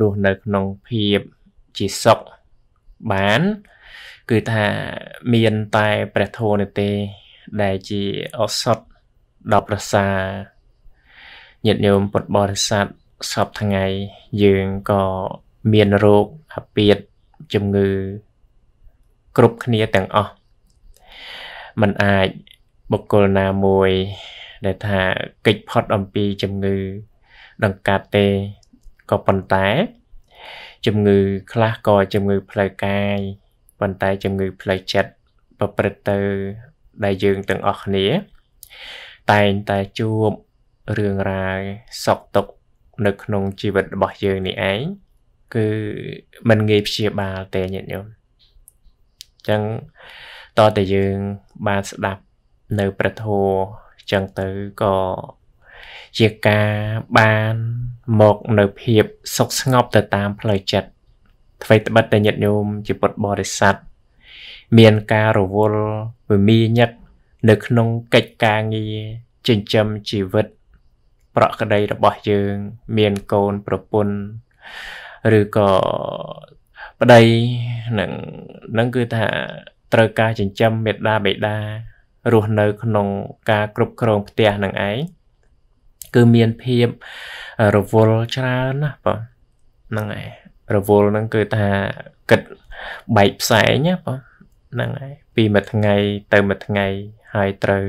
រស់នៅក្នុងភាពជាសុខបានគឺថាមានតែព្រះធម៌នេះទេ ដែលជាអសតដល់ប្រសាញាតិញោមពុទ្ធបរិស័ទសពថ្ងៃយើងក៏មានរោគអាពាធជំងឺ គ្រប់គ្នាទាំងអស់มันអាចបុគ្គលណាមួយ ដែលថាកិច្ចផុតអំពីជំងឺដង្កាត់ទេក៏ប៉ុន្តែជំងឺ ខ្លះក៏ជំងឺផ្លូវកាយប៉ុន្តែជំងឺផ្លូវចិត្តប្រព្រឹត្តទៅដែលយើងទាំងអស់គ្នា តែងតែជួបរឿងរ៉ាវសោកតក់នៅក្នុងជីវិតរបស់យើងនេះឯងគឺมันងាយព្យាបាលទេញាតិញោមអញ្ចឹងតតែយើងបានស្ដាប់នៅព្រះធម៌អញ្ចឹងទៅក៏ជាការបានមកនៅភាពសុខស្ងប់ទៅតាមផ្លូវចិត្តអ្វីត្បិតតែញាតិញោមជាពុទ្ធបរិស័ទមានការរវល់វិមាញឹកនៅក្នុងកិច្ចការងារចិញ្ចឹមជីវិត ប្រក្តីរបស់យើង មានកូនប្រពន្ធឬក៏ប្តីនឹងនឹងគឺថាត្រូវការចិញ្ចឹមមេត្តាបិតារស់នៅ ក្នុងការគ្រប់គ្រងផ្ទះនឹងឯងគឺមានភាពរវល់ច្រើនណាបងហ្នឹងហើយរវល់ហ្នឹងគឺថាគិតបែកផ្សែងណាបងហ្នឹងហើយពីមួយថ្ងៃ ទៅមួយថ្ងៃហើយត្រូវ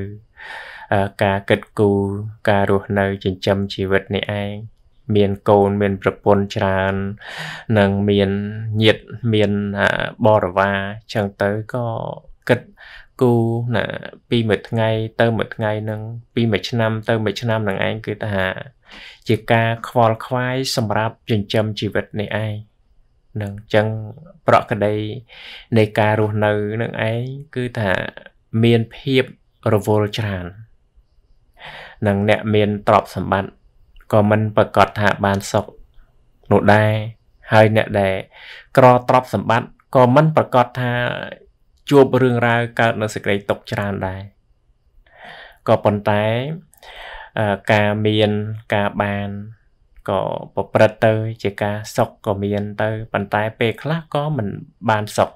ការគិតគូរការរស់នៅចិញ្ចឹមជីវិតនេះឯងមានកូនមាន ប្រពន្ធច្រើននិងមានញាតិមានបរិវារចឹងទៅក៏គិតគូណាពីមួយថ្ងៃទៅមួយថ្ងៃនឹងពីមួយឆ្នាំ ទៅមួយឆ្នាំនឹងឯងគឺថា ជាការខ្វល់ខ្វាយសម្រាប់ចិញ្ចឹមជីវិតនេះឯងនឹងអញ្ចឹងប្រក្រតីនៃការរស់នៅនឹងឯងគឺថាមានភាពរវល់ច្រើននឹងអ្នកមានទ្រព្យសម្បត្តិក៏មិនប្រកាសថាបានសុខនោះដែរហើយអ្នកដែលក្រទ្រព្យសម្បត្តិក៏មិនប្រកាសថាជួបរឿងរ៉ាវកើតនៅសេចក្តីຕົកច្រើនដែរក៏ប៉ុន្តែការមានការបានក៏ប្រព្រឹត្តទៅជាការសុខក៏មានទៅប៉ុន្តែពេលខ្លះក៏មិនបានសុខ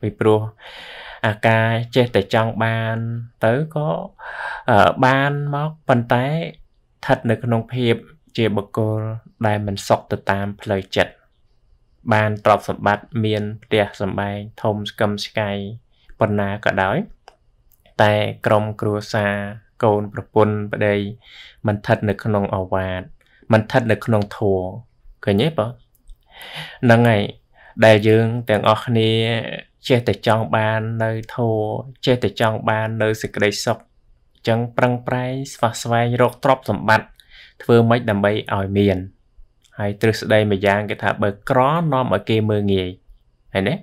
ពីព្រោះអាការចេះតែចង់បានទៅក៏បានមកប៉ុន្តែស្ថិតនៅក្នុងភាពជាបុគ្គលដែលមិនសុខទៅតាមផ្លូវចិត្តបានទ្រព្យសម្បត្តិមានផ្ទះសម្បែងធំស្គមស្កៃប៉ុណ្ណាក៏ដោយតែក្រុមគ្រួសារកូនប្រពន្ធប្តីមិនស្ថិតនៅក្នុងអវាទមិនស្ថិតនៅក្នុងធัวឃើញទេបងហ្នឹងហើយដែលយើងទាំងអស់គ្នាចេះតែចង់បាននៅធัวចេះតែចង់បាននៅសេចក្តីសុខចឹងប្រឹងប្រែងស្វះស្វែងរកទ្រព្យសម្បត្តិធ្វើម៉េចដើម្បីឲ្យមានហើយទ្រឹស្ដីមួយយ៉ាងគេថាបើក្រនាំឲ្យគេមើងងាយឃើញទេ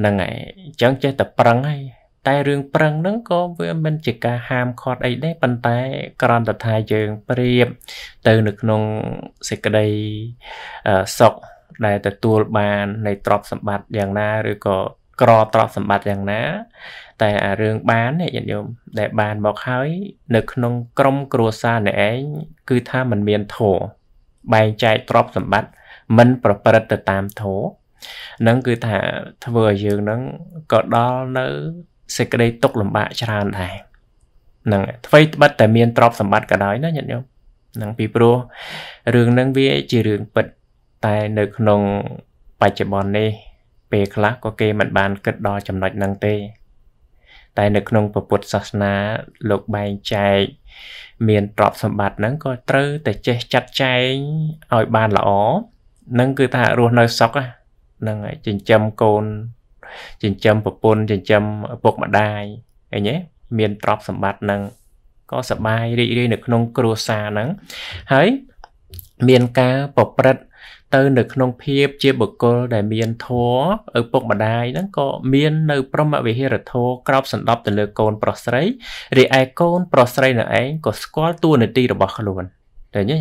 ហ្នឹងហើយអញ្ចឹងចេះតែប្រឹងហើយតែរឿងប្រឹងហ្នឹងក៏វាមិនជាការហាមឃាត់អីដែរប៉ុន្តែក្រំតថាយើងប្រៀបទៅនៅក្នុងសេចក្តីសុខដែលទទួលបាននៃទ្រព្យសម្បត្តិយ៉ាងណាឬក៏ក្រទ្រព្យសម្បត្តិយ៉ាងណា តែអារឿងបាននេះញាតិញោមដែលបានមកហើយ នៅក្នុងក្រមគ្រួសារនេះឯងគឺថាมันមានធម៌បែងចែកទ្រព្យសម្បត្តិមិនប្រព្រឹត្តទៅតាមធម៌ហ្នឹងគឺថាធ្វើឲ្យយើងហ្នឹងក៏ដល់នៅសេចក្តីទុកលំបាកច្រើនដែរហ្នឹងអ្វីត្បិតតែមានទ្រព្យសម្បត្តិក៏ដោយណាញាតិញោមហ្នឹងពីព្រោះរឿងហ្នឹងវាជារឿងពិតតែនៅក្នុងបច្ចុប្បន្ននេះពេលខ្លះក៏គេមិនបានគិតដល់ចំណុចហ្នឹងទេតែនៅក្នុងពុទ្ធសាសនាលោកបែងចែកមានទ្រព្យសម្បត្តិហ្នឹងក៏ត្រូវតែចេះចាត់ចែងឲ្យបានល្អនឹងគឺថារស់នៅសុខហ្នឹងហើយចិញ្ចឹមកូនចិញ្ចឹមប្រពន្ធចិញ្ចឹមឪពុកម្ដាយអីញ៉េមានទ្រព្យសម្បត្តិហ្នឹងក៏សបាយរីករាយនៅក្នុងគ្រួសារហ្នឹងហើយមានការប្រព្រឹត្តទៅ នៅក្នុងភាពជាបុគ្គលដែលមានធម៌ឪពុកម្ដាយហ្នឹងក៏មាននៅព្រមវិហារធម៌ក្រោបសណ្ដប់ទៅលើកូនប្រុសស្រីរីឯកូនប្រុសស្រីនៅឯងក៏ស្គាល់ទួលនីតិរបស់ខ្លួនតែញ៉េ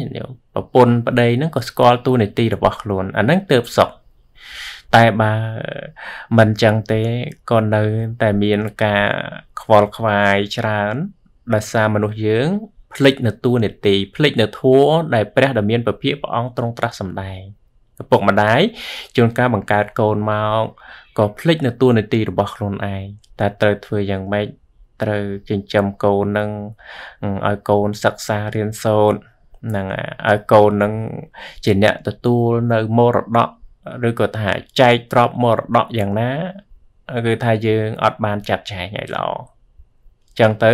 ប្រពន្ធប្តីហ្នឹងក៏ស្គាល់ទួលនីតិរបស់ខ្លួនអាហ្នឹងទើបសុខតែបើមិនចឹងទេក៏នៅតែមានការខ្វល់ខ្វាយច្រើនដោយសារមនុស្សយើងភ្លេចនៅទួលនេតិភ្លេចនៅធัวដែលព្រះដ៏មានពភាកព្រះអង្គទ្រង់ត្រាស់សម្ដែងឪពុកម្ដាយជួនកាលបង្កើតកូនមកក៏ភ្លេចនៅទួលនេតិរបស់ខ្លួនឯងតែត្រូវធ្វើយ៉ាងម៉េចត្រូវចិញ្ចឹមកូននឹងឲ្យកូនសិក្សារៀនសូត្រនឹងឲ្យកូននឹងជាអ្នកទទួលនៅមរតកឬក៏ថាចែកទ្រព្យមរតកយ៉ាងណាគឺថាយើងអត់បានចាត់ចែងឲ្យល្អចឹងទៅ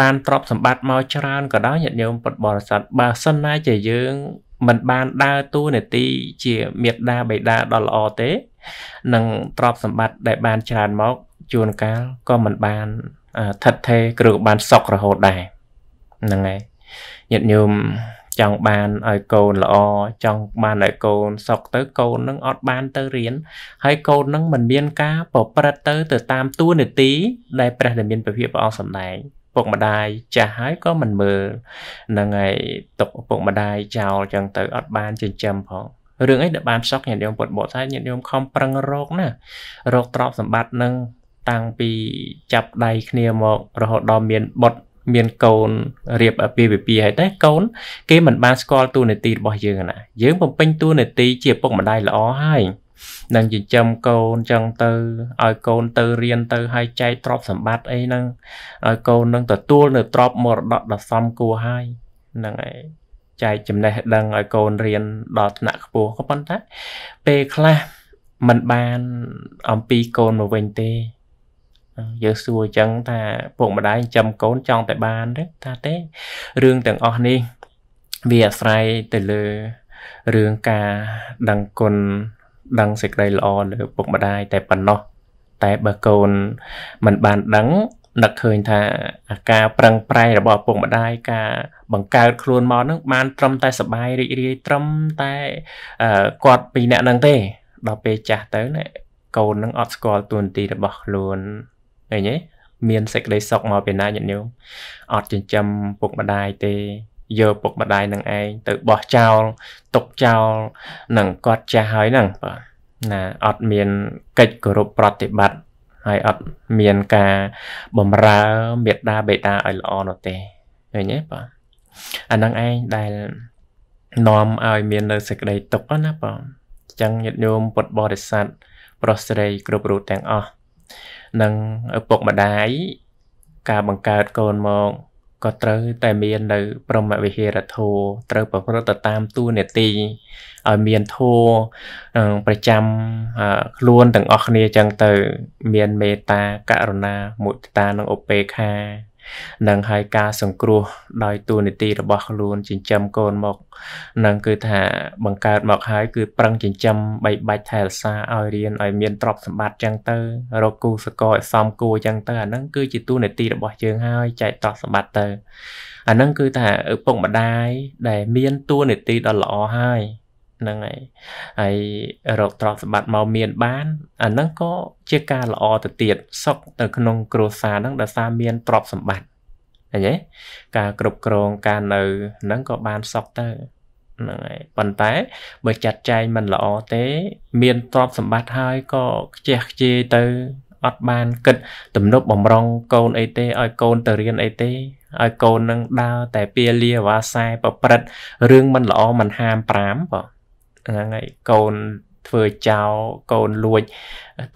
បានទ្រព្យសម្បត្តិមកច្រើនក៏ដោយញាតិញោមពុទ្ធបរិស័ទបើសិនណាជាយើង មិនបានដើរតួនាទីជាមេត្តាបិតាដ៏ល្អទេនឹងទ្រព្យសម្បត្តិដែលបានច្រើនមកជួនកាលក៏មិនបានថិតថេរគ្រូបានសក់រហូតដែរហ្នឹងហើយញាតិញោមចង់បានឲ្យកូនល្អចង់បានឲ្យកូនសុខទៅ កូននឹងអត់បាន ទៅរៀនហើយកូននឹងមិនមានការប្រព្រឹត្តទៅ ទៅ តាមទួនាទីដែលព្រះដែលមានពភាព្រះអង្គសម្ដែងពុកម្ដាយចាស់ហើយក៏មិនមើលហ្នឹងហើយຕົកពុកម្ដាយចោលចឹងទៅអត់បានចិញ្ចឹមផងរឿងអីដែលបានសក់ញាតិញោមពុតបកថាញាតិញោមខំប្រឹងរកណារកទ្រព្យសម្បត្តិនឹងតាំងពីចាប់ដៃគ្នាមករហូតដល់មានបុត្រមានកូនរៀបពាហ៍ពិពាហ៍ហើយតែកូន គេមិនបានស្គាល់ទូនាទីរបស់យើងណាយើងបំពេញទូនាទីជាពុកម្ដាយល្អហើយនឹងចិញ្ចឹមកូនចឹងទៅឲ្យកូនទៅរៀនទៅហើយចែកទ្រព្យសម្បត្តិអីហ្នឹងឲ្យកូននឹងទទួលនៅទ្រព្យមរតកដ៏សមគួរហើយហ្នឹងហើយចែកចំណេះដឹងឲ្យកូនរៀនដល់ថ្នាក់ខ្ពស់ក៏ប៉ុន្តែពេលខ្លះมันបានអំពីកូនមកវិញទេយើងសួរអញ្ចឹងថាពួកម្ដាយចាំកូនចង់តែបានទេថាទេរឿងទាំងអស់នេះវាអាស្រ័យទៅលើរឿងការដឹងគុណដឹងសេចក្តីល្អលើពុកម្ដាយតែប៉ុណ្ណោះតែបើកូនមិនបានដឹងនឹកឃើញថាអាការប្រឹងប្រែងរបស់ពុកម្ដាយការបង្កើតខ្លួនមកហ្នឹងបានត្រឹមតែសបាយរីករាយត្រឹមតែគាត់ពីអ្នកហ្នឹងទេដល់ពេលចាស់ទៅណាកូននឹងអត់ស្គាល់ទួនាទីរបស់ខ្លួនអីញ៉េមានសេចក្តីសុខមកពីណាញាតិញោមអត់ចិញ្ចឹមពុកម្ដាយទេយកពុកម្ដាយនឹងឯងទៅបោះចោលទុកចោលនឹងគាត់ចាស់ហើយហ្នឹងបាទណាអត់មានកិច្ចគោរពប្រតិបត្តិហើយអត់មានការបំរើមេត្តាបេតាឲ្យល្អនោះទេឃើញទេបាទអានឹងឯងដែលនាំឲ្យមាននៅសេចក្តីទុកណាបងអញ្ចឹងញាតិញោមពុទ្ធបរិស័ទប្រុសស្រីគ្រប់រូបទាំងអស់និងឪពុកម្ដាយការបង្កើតកូនមកក៏ត្រូវតែមាននៅព្រមវិហារធម៌ត្រូវប្រព្រឹត្តទៅតាមទួនាទីឲ្យមានធម៌ប្រចាំខ្លួនទាំងអស់គ្នាចឹងទៅ មានមេត្តាករុណាមុទិតានិងឧបេក្ខានឹងហើយការសង្គ្រោះដោយទូនីតិរបស់ខ្លួនចិញ្ចឹមកូនមកនឹងគឺថាបង្កើតមកហើយគឺប្រឹងចិញ្ចឹមបីបាច់ថែរក្សាឲ្យរៀនឲ្យមានទ្រព្យសម្បត្តិចឹងទៅរកគូសកលឲ្យសមគួរចឹងទៅអាហ្នឹងគឺជាទូនីតិរបស់យើងហើយចែកតោះសម្បត្តិទៅ អាហ្នឹងគឺថាឪពុកម្ដាយដែលមានទូនីតិដ៏ល្អហើយហ្នឹងហើយហើយរកទ្រព្យសម្បត្តិមកមានបានអាហ្នឹងក៏ជាការល្អទៅទៀតសុខនៅក្នុងគ្រួសារហ្នឹងដោយសារមានទ្រព្យសម្បត្តិឃើញទេការគ្រប់គ្រងការនៅហ្នឹងក៏បានសុខទៅហ្នឹងហើយប៉ុន្តែបើចាត់ចែងមិនល្អទេ មានទ្រព្យសម្បត្តិហើយក៏ខ្ជះខ្ជាយទៅអត់បានគិតទំនប់បំរុងកូនអីទេឲ្យកូនទៅរៀនអីទេឲ្យកូននឹងដើរតែពាលាវាសាយប្រព្រឹត្តរឿងមិនល្អមិនហាម5បងហ្នឹងហើយកូនធ្វើចោលកូនលួច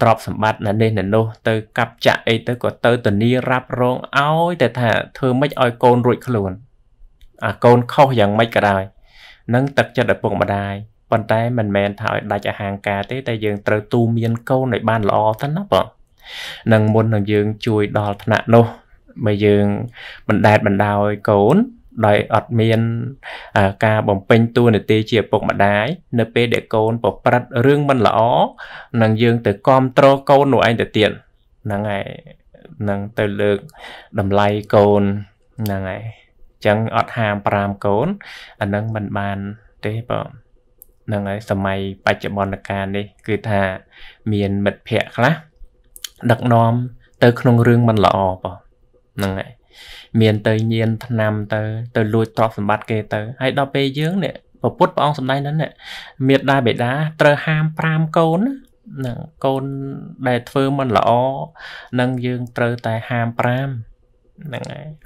ទ្រព្យសម្បត្តិណានេះណានោះទៅកាប់ចាក់អីទៅក៏ទៅធានារ៉ាប់រងឲ្យតែថាធ្វើម៉េចឲ្យកូនរួចខ្លួនអាកូនខុសយ៉ាងម៉េចក៏ដោយនឹងទឹកចិត្តឪពុកម្ដាយប៉ុន្តែមិនមែនថាឲ្យដាច់អាហាងការទេតែយើងត្រូវទូមានកូនឲ្យបានល្អទៅណាបងនឹងមុននឹងយើងជួយដល់ថ្នាក់នោះបើយើងបណ្ដែតបណ្ដោយកូនដោយអត់មានការបំពេញតួនាទីជាឪពុកម្ដាយនៅពេលដែលកូនប្រព្រឹត្តរឿងមិនល្អនឹងយើង ទៅគ្រប់គ្រងកូននោះឯងទៅទៀតហ្នឹងហើយនឹងទៅលើកតម្លៃកូនហ្នឹងហើយអញ្ចឹងអត់ហាម5កូនអានឹងមិនបានទេបងហ្នឹងហើយសម័យបច្ចុប្បន្នកាលនេះ គឺថាមានមិត្តភ័ក្ដិខ្លះដឹកនាំទៅក្នុងរឿងមិនល្អបងហ្នឹងហើយមាន ទៅញៀនឆ្នាំទៅទៅលួចទ្រព្យសម្បត្តិគេទៅហើយដល់ពេលយើងនេះប្រពុតព្រះអង្គសម្ដែងនោះនេះមេដាបេដាត្រូវហាម5កូនណាកូនដែលធ្វើមិនល្អនឹងយើងត្រូវតែហាម5ហ្នឹង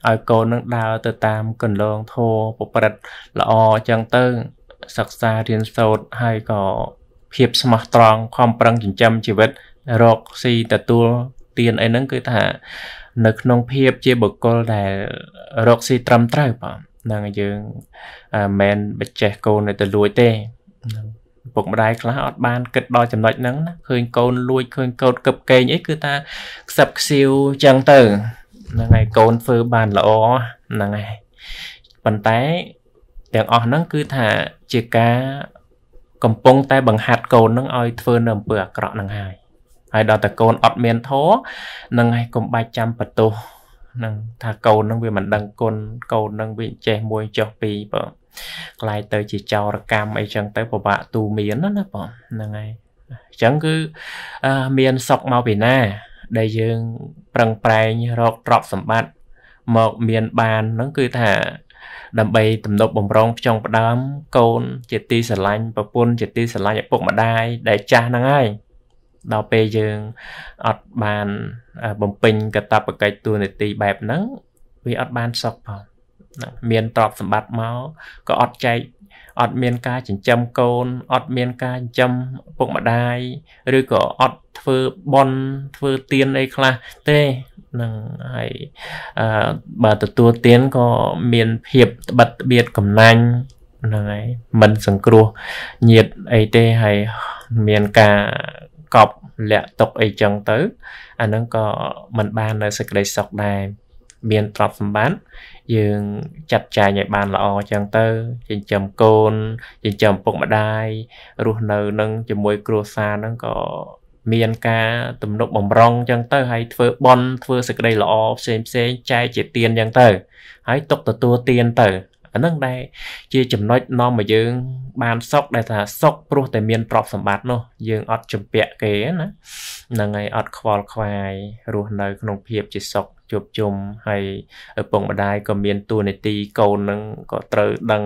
ហើយឲ្យកូននឹងដើរទៅតាមកន្លងធម៌ប្រព្រឹត្តល្អអញ្ចឹងទៅសិក្សារៀនសូត្រហើយក៏ភាពស្មោះត្រង់ខំប្រឹងចិញ្ចឹមជីវិត រកស៊ីទទួលទានអីហ្នឹងគឺថានៅក្នុងភាពជាបុគ្គលដែលរកស៊ីត្រឹមត្រូវបងហ្នឹងយើងមិនមែនបច្ចេះកូនទៅលួចទេពុកម្ដាយខ្លះអត់បានគិតដល់ចំណុចហ្នឹងណាឃើញកូនលួចឃើញកូនកឹបកេងអីគឺថាខ្សឹបខ្សៀវចឹងទៅហ្នឹងហើយកូនធ្វើបានល្អហ្នឹងហើយប៉ុន្តែទាំងអស់ហ្នឹងគឺថាជាការកំពុងតែបង្ហាត់កូនហ្នឹងឲ្យធ្វើនៅអំពើអាក្រក់ហ្នឹងហើយហើយដល់តកូនអត់មានធរនឹងហើយកុំបាច់ចាំបន្ទោសនឹងថាកូននឹងវាមិនដឹងគុណកូននឹងវាចេះមួយចុះពីរបងក្លាយទៅជាចោរកម្មអីចឹងទៅពិបាកទូមានណាណាបងហ្នឹងហើយអញ្ចឹងគឺមានសុកមកពីណាដែលយើងប្រឹងប្រែងរកទ្រព្យសម្បត្តិមកមានបានហ្នឹងគឺថា ដើម្បីទំនប់បំរុងផ្ចង់ផ្ដើមកូនជាទីស្រឡាញ់ប្រពន្ធជាទីស្រឡាញ់ឪពុកម្ដាយដែលចាស់ហ្នឹងហើយដល់ពេលយើងអត់បានបំពេញកតបកិច្ចតួនាទីបែបហ្នឹងវាអត់បានសុខផងមានទ្រព្យសម្បត្តិមកក៏អត់ចែកអត់មានការចិញ្ចឹមកូនអត់មានការចិញ្ចឹមពុកម្ដាយឬក៏អត់ធ្វើបន់ធ្វើទៀនអីខ្លះទេនឹងហើយអឺបើទទួលទៀនក៏មានភាពត្បិតត្បៀតកំណាញ់ហ្នឹងហើយមិនសង្គ្រោះញាតអីទេហើយមានការកប់លាក់ទុកអីចឹងទៅអាហ្នឹងក៏មិនបាននៅសេចក្តីសុខដែរមានទ្រព្យសម្បត្តិយើងចាត់ចែងឲ្យបានល្អចឹងទៅចិញ្ចឹមកូនចិញ្ចឹមពុកម្ដាយរស់នៅនឹងជាមួយគ្រួសារហ្នឹងក៏មានការទំនុកបំរុងចឹងទៅ ហើយធ្វើបន់ធ្វើសេចក្តីល្អផ្សេងផ្សេងចែកជាទានចឹងទៅហើយຕົកទទួលទានទៅអានឹងដែរជាចំណុចនាំមកយើង បានសុកដែលថាសុកព្រោះ តែមានទ្រព្យសម្បត្តិនោះយើងអត់ចម្ពាក់គេណាហ្នឹងហើយអត់ខ្វល់ខ្វាយរស់នៅក្នុងភាពជាសុកជួបជុំហើយឪពុកម្ដាយក៏មានតួនាទីកូននឹងក៏ត្រូវដឹង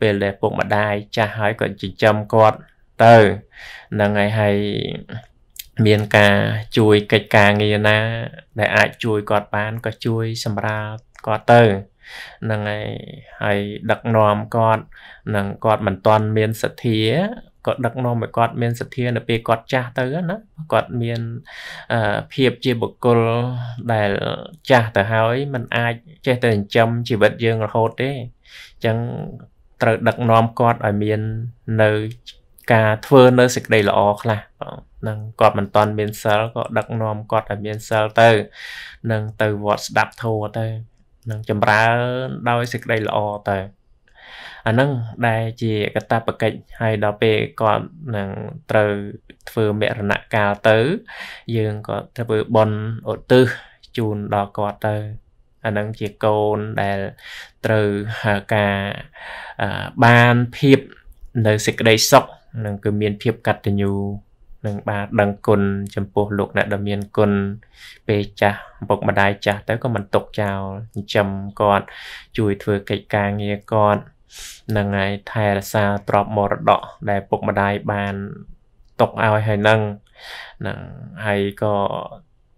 ពេលដែលឪពុកម្ដាយចាស់ហើយក៏ចិញ្ចឹមគាត់ទៅហ្នឹងហើយហើយមានការជួយកិច្ចការងារណា ដែលអាចជួយគាត់បានក៏ជួយសម្រាប់គាត់ទៅហ្នឹងហើយហើយដឹកនាំគាត់នឹងគាត់មិនទាន់មានសទ្ធាគាត់ដឹកនាំឲ្យគាត់មានសទ្ធានៅពេលគាត់ចាស់ទៅណាគាត់មានភាពជាបុគ្គលដែលចាស់ទៅហើយมันអាចចេះតែចិញ្ចឹមជីវិតយើងរហូតទេអញ្ចឹងត្រូវដឹកនាំគាត់ឲ្យមាននៅការធ្វើនៅសេចក្តីល្អខ្លះបងនឹងគាត់មិនតន់មានសិលក៏ដឹកនាំគាត់ឲ្យមានសិលទៅនឹងទៅវត្តស្ដាប់ធម៌ទៅនឹងចម្រើនដោយសេចក្តីល្អតែអាហ្នឹងដែលជាកតាបកិច្ចហើយដល់ពេលគាត់នឹងត្រូវធ្វើមរណកាលទៅ យើងក៏ធ្វើបន់ឧទ្ទិសជូនដល់គាត់ទៅអានឹងជាកូនដែលត្រូវការបានភាពនៅសេចក្តីសុខនឹងគឺមានភាពកតញ្ញូនឹងបាទដឹងគុណចំពោះលោកអ្នកដែលមានគុណពេលចាស់ឪពុកម្ដាយចាស់ទៅក៏មិនຕົកចោលចិញ្ចឹមគាត់ជួយធ្វើកិច្ចការងារគាត់នឹងហើយថែរក្សាទ្រព្យមរតកដែលពុកម្ដាយបានຕົកឲ្យហើយនឹងនឹងហើយក៏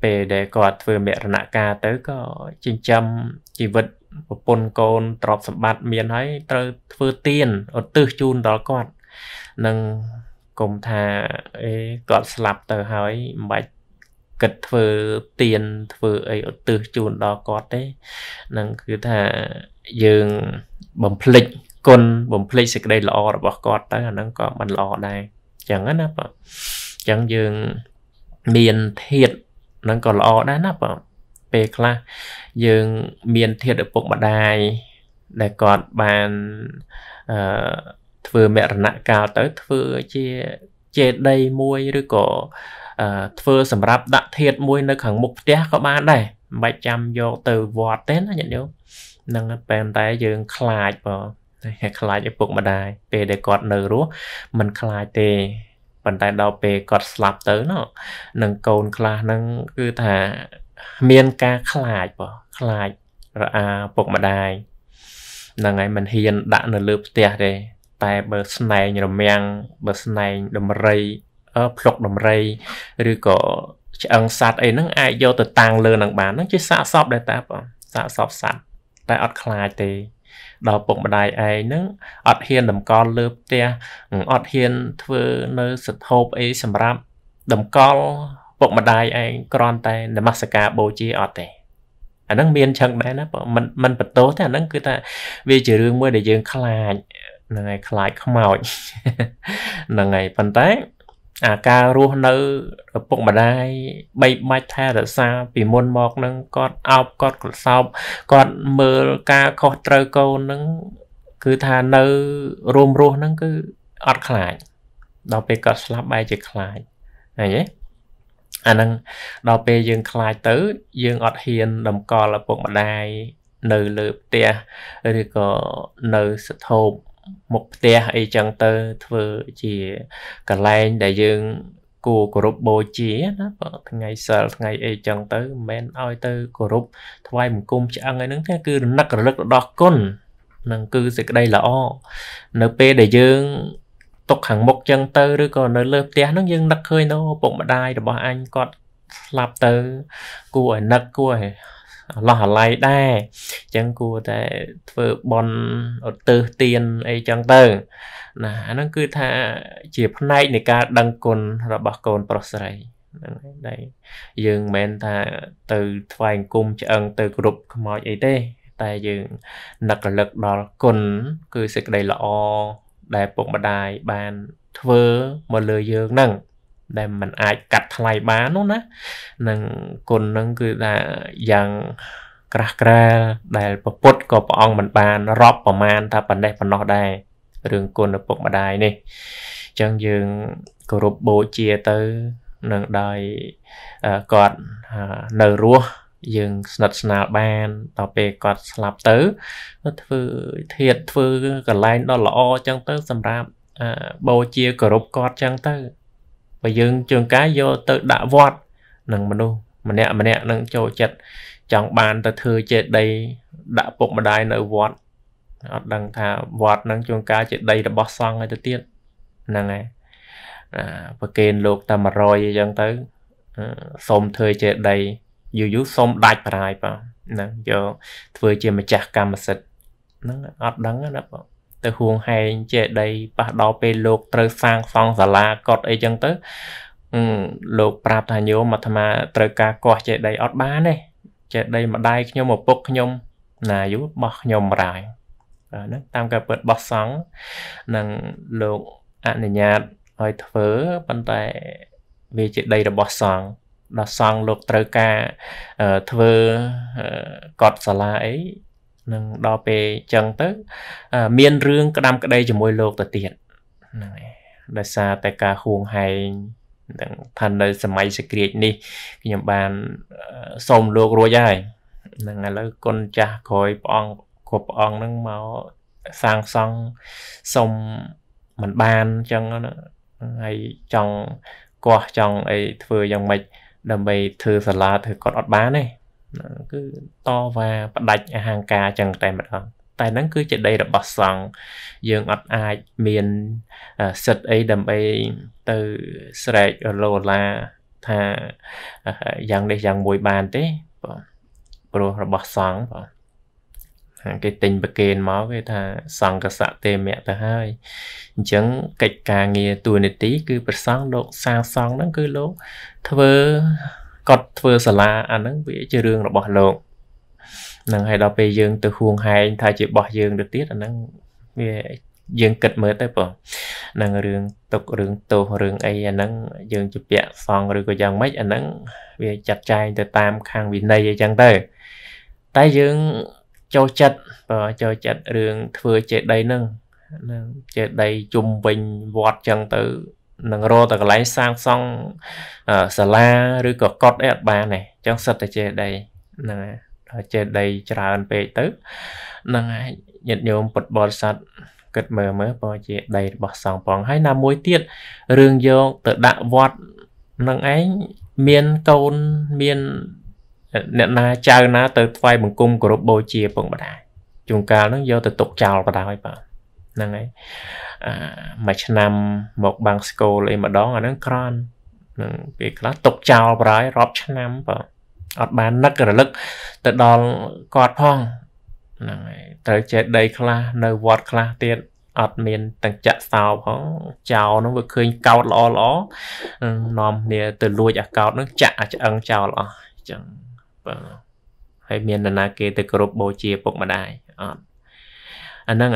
ពេលដែលគាត់ធ្វើមរណការទៅក៏ចិញ្ចឹមជីវិតប្រពន្ធកូនទ្រព្យសម្បត្តិមានហើយត្រូវធ្វើទានឧទ្ទិសជូនដល់គាត់នឹងកុំថាអេគាត់ស្លាប់ទៅហើយមិនបាច់គិតធ្វើទៀនធ្វើអីឧទ្ទិសជូនដល់គាត់ទេនឹងគឺថាយើងបំភ្លេចគុណបំភ្លេចសេចក្តីល្អរបស់គាត់ទៅអាហ្នឹងក៏មិនល្អដែរអញ្ចឹងណាបងអញ្ចឹងយើងមានធាតហ្នឹងក៏ល្អដែរណាបងពេលខ្លះយើងមានធាតឪពុកម្ដាយដែលគាត់បានអឺធ្វើមរណកាលទៅធ្វើជាចេតីមួយឬក៏ធ្វើសម្រាប់ដាក់ធាតមួយនៅខាងមុខផ្ទះក៏បានដែរមិនបាច់ចាំយកទៅវត្តទេណាញាតិញោមនឹងតែតែយើងខ្លាចបងតែខ្លាចឪពុកម្ដាយពេលដែលគាត់នៅរស់មិនខ្លាចទេប៉ុន្តែដល់ពេលគាត់ស្លាប់ទៅណោះនឹងកូនខ្លះហ្នឹងគឺថាមានការខ្លាចបងខ្លាចរអាពុកម្ដាយហ្នឹងហើយមិនហ៊ានដាក់នៅលើផ្ទះទេតែបើស្នែងរមាំងបើស្នែងដំរីភ្លុកដំរីឬក៏ឆ្អឹងសត្វអីហ្នឹងអាចយកទៅតាំងលើនឹងបានហ្នឹងជាសាកសពដែរតាបងសាកសពសត្វតែអត់ខ្លាចទេដល់ពុកម្ដាយឯងហ្នឹងអត់ហ៊ានតម្កល់លើផ្ទះអត់ហ៊ានធ្វើនៅសធូបអីសម្រាប់តម្កល់ពុកម្ដាយឯងគ្រាន់តែនមស្ការបូជាអត់ទេអាហ្នឹង មានឆឹងដែរណាមិនមិនបន្ទោសទេអាហ្នឹងគឺថាវាជារឿងមួយដែលយើងខ្លាចហ្នឹងហើយខ្លាចខ្មោចហ្នឹងហើយប៉ុន្តែអាការរស់នៅឪពុកម្ដាយបីបាច់ថែរក្សាពីមុនមកនឹងគាត់អោបគាត់កលសោបគាត់មើលការខុសត្រូវកូននឹង គឺថានៅរួមរស់នឹងគឺអត់ខ្លាចដល់ពេលគាត់ស្លាប់បែរជាខ្លាចឃើញទេអានឹងដល់ពេលយើងខ្លាចទៅ យើងអត់ហ៊ានតម្កល់ឪពុកម្ដាយនៅលើផ្ទះឬក៏នៅស្ថោបមុខផ្ទះអីចឹងទៅធ្វើជាកន្លែងដែលយើងគួរគោរពបូជាណាថ្ងៃសិលថ្ងៃអីចឹងទៅមិនមែនឲ្យទៅគោរពថ្វាយបង្គំឆ្អឹងអីហ្នឹងទេគឺរណឹករលឹកដល់គុណនឹងគឺសេចក្តីល្អនៅពេលដែលយើងຕົកខាងមុខចឹងទៅឬក៏នៅលើផ្ទះហ្នឹងយើងនឹកឃើញទៅឪពុកម្ដាយរបស់អញគាត់ស្លាប់ទៅគួរឲ្យនឹកគួរឲ្យឡោះអាល័យដែរអញ្ចឹងគួរតែធ្វើបន់ឧទ្ទិសទានអីចឹងទៅ ណាអាហ្នឹងគឺថាជាផ្នែកនៃការដឹងគុណរបស់កូនប្រុសស្រីហ្នឹងហើយដែលយើងមិនមែនថាទៅថ្វាយអង្គមឆ្អឹងទៅគ្រប់ខ្មោចអីទេ តែយើងនឹករលឹកដល់គុណគឺសេចក្តីល្អដែលពុកម្ដាយបានធ្វើមកលើយើងហ្នឹងដែលมันអាចកាត់ថ្លៃបាននោះណានឹងគុណនឹងគឺថាយ៉ាងក្រាស់ក្រាលដែលពពុតក៏ព្រះអង្គមិនបានរាប់ប្រមាណថាប៉ុណ្ណេះប៉ុណ្ណោះដែររឿងគុណឪពុកម្ដាយនេះអញ្ចឹងយើងគោរពបូជាទៅនឹងដោយគាត់នៅរស់យើងស្និទ្ធស្នាលបានតទៅពេលគាត់ស្លាប់ទៅធ្វើធៀបធ្វើកន្លែងដ៏ល្អអញ្ចឹងទៅ សម្រាប់បូជាគោរពគាត់អញ្ចឹងទៅបើយើងជួនកាលយកទៅដាក់វត្តនឹងមនុស្សម្នាក់ម្នាក់នឹងចូលចិត្តចង់បានទៅធ្វើចេតីដាក់ពុកម្ដាយនៅវត្តអត់ដឹងថាវត្តនឹងជួនកាលចេតីរបស់សង្ឃឲ្យទៅទៀតហ្នឹងហើយអាប្រគេនលោកតែ100អញ្ចឹងទៅសុំធ្វើចេតីយូរយូរសុំដាច់បរាយបងហ្នឹងយកធ្វើជាម្ចាស់កម្មសិទ្ធិហ្នឹងអត់ដឹងណាបងទៅហួងហែងចេដីប៉ះដល់ពេលលោកត្រូវសាងសង់សាលាកត់អីចឹងទៅលោក ប្រាប់ថាញោមអាត្មាត្រូវការកោះចេដីអត់បានទេចេដីម្ដាយខ្ញុំឪពុកខ្ញុំណាយូបោះខ្ញុំរាយបាទហ្នឹងតាមការពិតបោះសង់នឹងលោកអនុញ្ញាតឲ្យធ្វើប៉ុន្តែវាជាដីរបស់សង្ឃដល់សង្ឃលោកត្រូវការធ្វើកត់សាលាអីនឹងដល់ពេលអញ្ចឹងទៅមានរឿងក្តាំក្តីជាមួយលោកទៅទៀតហ្នឹងហើយដោយសារតែការហួងហែងនឹងថានៅសម័យសក្រាចនេះខ្ញុំបានសូមលោករួចហើយហ្នឹងឥឡូវគុណចាស់ក្រោយព្រះអង្គគ្រប់ព្រះអង្គហ្នឹងមកសាងសង់សូមមិនបានអញ្ចឹងណាហើយចង់គាស់ចង់អីធ្វើយ៉ាងម៉េចដើម្បីធ្វើសាលាធ្វើគាត់អត់បានទេគឺតវ៉ាបដាច់អាហង្ការចឹងតែម្ដងតែហ្នឹងគឺជាដីរបស់សង្ឃយើងអត់អាចមានសិទ្ធអីដើម្បីទៅស្រែកឡូឡាថាយ៉ាងនេះយ៉ាងមួយបានទេបងព្រោះរបស់សង្ឃបងគេទិញប្រកេនមកគេថាសង្កសៈទេមៈទៅហើយអញ្ចឹងកិច្ចការងារតួនាទីគឺប្រសង់លោកសាងសង់ហ្នឹងគឺលោកធ្វើគាត់ធ្វើសាលាអាហ្នឹងវាជារឿងរបស់លោកហ្នឹងហើយដល់ពេលយើងទៅហួងហែងថាជារបស់យើងទៅទៀតអាហ្នឹងវាយើងគិតមើលទៅបងនឹងរឿងទុករឿងទោសរឿងអីអាហ្នឹងយើងជាពាក់សងឬក៏យ៉ាងម៉េចអាហ្នឹងវាចាត់ចែងទៅតាមខាងវិន័យអីចឹងទៅតែយើងចូលចិត្តបើចូលចិត្តរឿងធ្វើចេតីហ្នឹងនឹងចេតីជុំវិញវត្តចឹងទៅនឹងរកតែកន្លែងសាងសង់សាលាឬក៏កត់អីអត់បានទេអញ្ចឹងសិតតែចេដីហ្នឹងហើយដល់ចេដីច្រើនពេកទៅហ្នឹងហើយញាតិញោមពុទ្ធបរិស័ទគិតមើលមើលបើជាដីរបស់សង្ឃផងហើយណាមួយទៀតរឿងយកទៅដាក់វត្តនឹងឯងមានកូនមានអ្នកណាចៅណាទៅថ្វាយបង្គំគោរពបូជាពងបដាជួនកាលហ្នឹងយកទៅទុកចោលបដាហើយបាទហ្នឹងហើយអាមួយឆ្នាំមកបាំងស្គូលអីម្ដងអាហ្នឹងក្រន់នឹងពេលខ្លះຕົកចោលប្រហើយរាប់ឆ្នាំបើអត់បាននឹករលឹក ទៅដល់គាត់ផងហ្នឹងហើយត្រូវចេះដីខ្លះនៅវត្តខ្លះទៀតអត់មានទាំងចាក់សោផងចោលនោះវាឃើញកោតល្អល្អនាំគ្នាទៅលួចអាកោតនោះចាក់អាឆ្អឹងចោលអស់អញ្ចឹងបាទហើយមាននរណាគេទៅគោរពបូជាពុកម្ដាយអត់អាហ្នឹង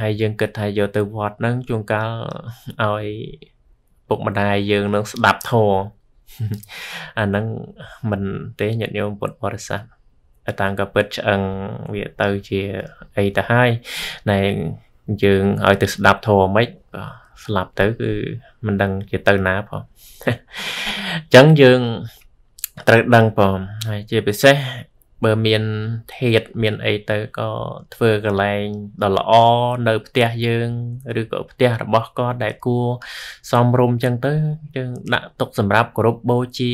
ហើយយើង គិតថាយកទៅវត្តហ្នឹងជួនកាលឲ្យពុកម្ដាយយើងនឹងស្ដាប់ធម៌អាហ្នឹងមិនទេញាតិញោមពុទ្ធបរិស័ទតាំងក៏ពិតឆ្អឹងវាទៅជាអីទៅហើយណែយើងឲ្យទៅស្ដាប់ធម៌មិនស្លាប់ទៅគឺមិនដឹងជាទៅណាផងអញ្ចឹងយើងត្រូវដឹងផងហើយជាពិសេសបើមានធាតមានអីទៅក៏ធ្វើកន្លែងដ៏ល្អនៅផ្ទះយើងឬក៏ផ្ទះរបស់គាត់ដែលគួរសមរម្យចឹងទៅយើង ដាក់ទុកសម្រាប់គោរពបូជា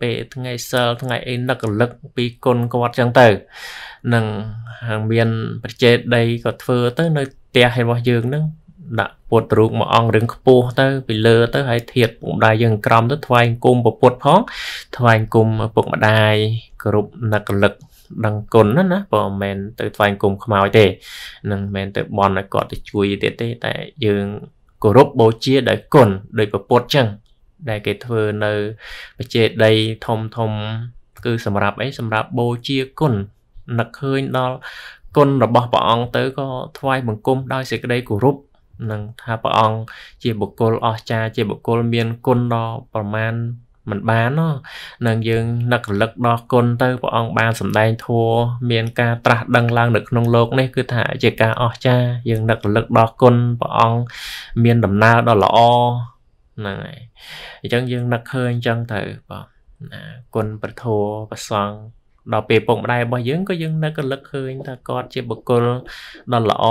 ពេលថ្ងៃសិលថ្ងៃអីនឹករលឹក ពីគុណគាត់ចឹងទៅនឹងមានប្រជេដីក៏ធ្វើទៅ នៅផ្ទះរបស់យើងហ្នឹងដាក់ពុទ្ធរូបមួយអង្គរឿងខ្ពស់ទៅពីលើទៅហើយធៀបពុកម្ដាយយើងក្រំទៅថ្វាយអង្គមពុទ្ធផងថ្វាយអង្គមពុកម្ដាយគ្រប់និកលឹកដឹងគុណណាណាបើមិនមែនទៅថ្វាយអង្គមខ្មោចទេនឹងមិនមែនទៅបន់ឲ្យគាត់ទៅជួយទៀតទេតែយើងគោរពបូជាដោយគុណដោយពុទ្ធចឹងដែលគេធ្វើនៅបច្ចេដីធំធំគឺសម្រាប់អីសម្រាប់បូជាគុណនឹកឃើញដល់គុណរបស់ព្រះអង្គទៅក៏ថ្វាយបង្គំដោយសេចក្តីគោរពនឹងថាព្រះអង្គជាបុគ្គលអស្ចារ្យជាបុគ្គលមានគុណដល់ប្រមាណមិនបានណនឹងយើងនឹករលឹកដល់គុណទៅព្រះអង្គបានសម្ដែងធัวមានការត្រាស់ដឹងឡើងនៅក្នុងโลกនេះគឺថាជាការអស្ចារ្យយើងនឹករលឹកដល់គុណព្រះអង្គមានដំណើរដ៏ល្អហ្នឹងហើយអញ្ចឹងយើងនឹកឃើញអញ្ចឹងទៅបងណាគុណព្រះធัวព្រះសង្ឃដល់ពេលពុកម្ដាយរបស់យើងក៏យើងនឹករលឹកឃើញថាគាត់ជាបុគ្គលដ៏ល្អ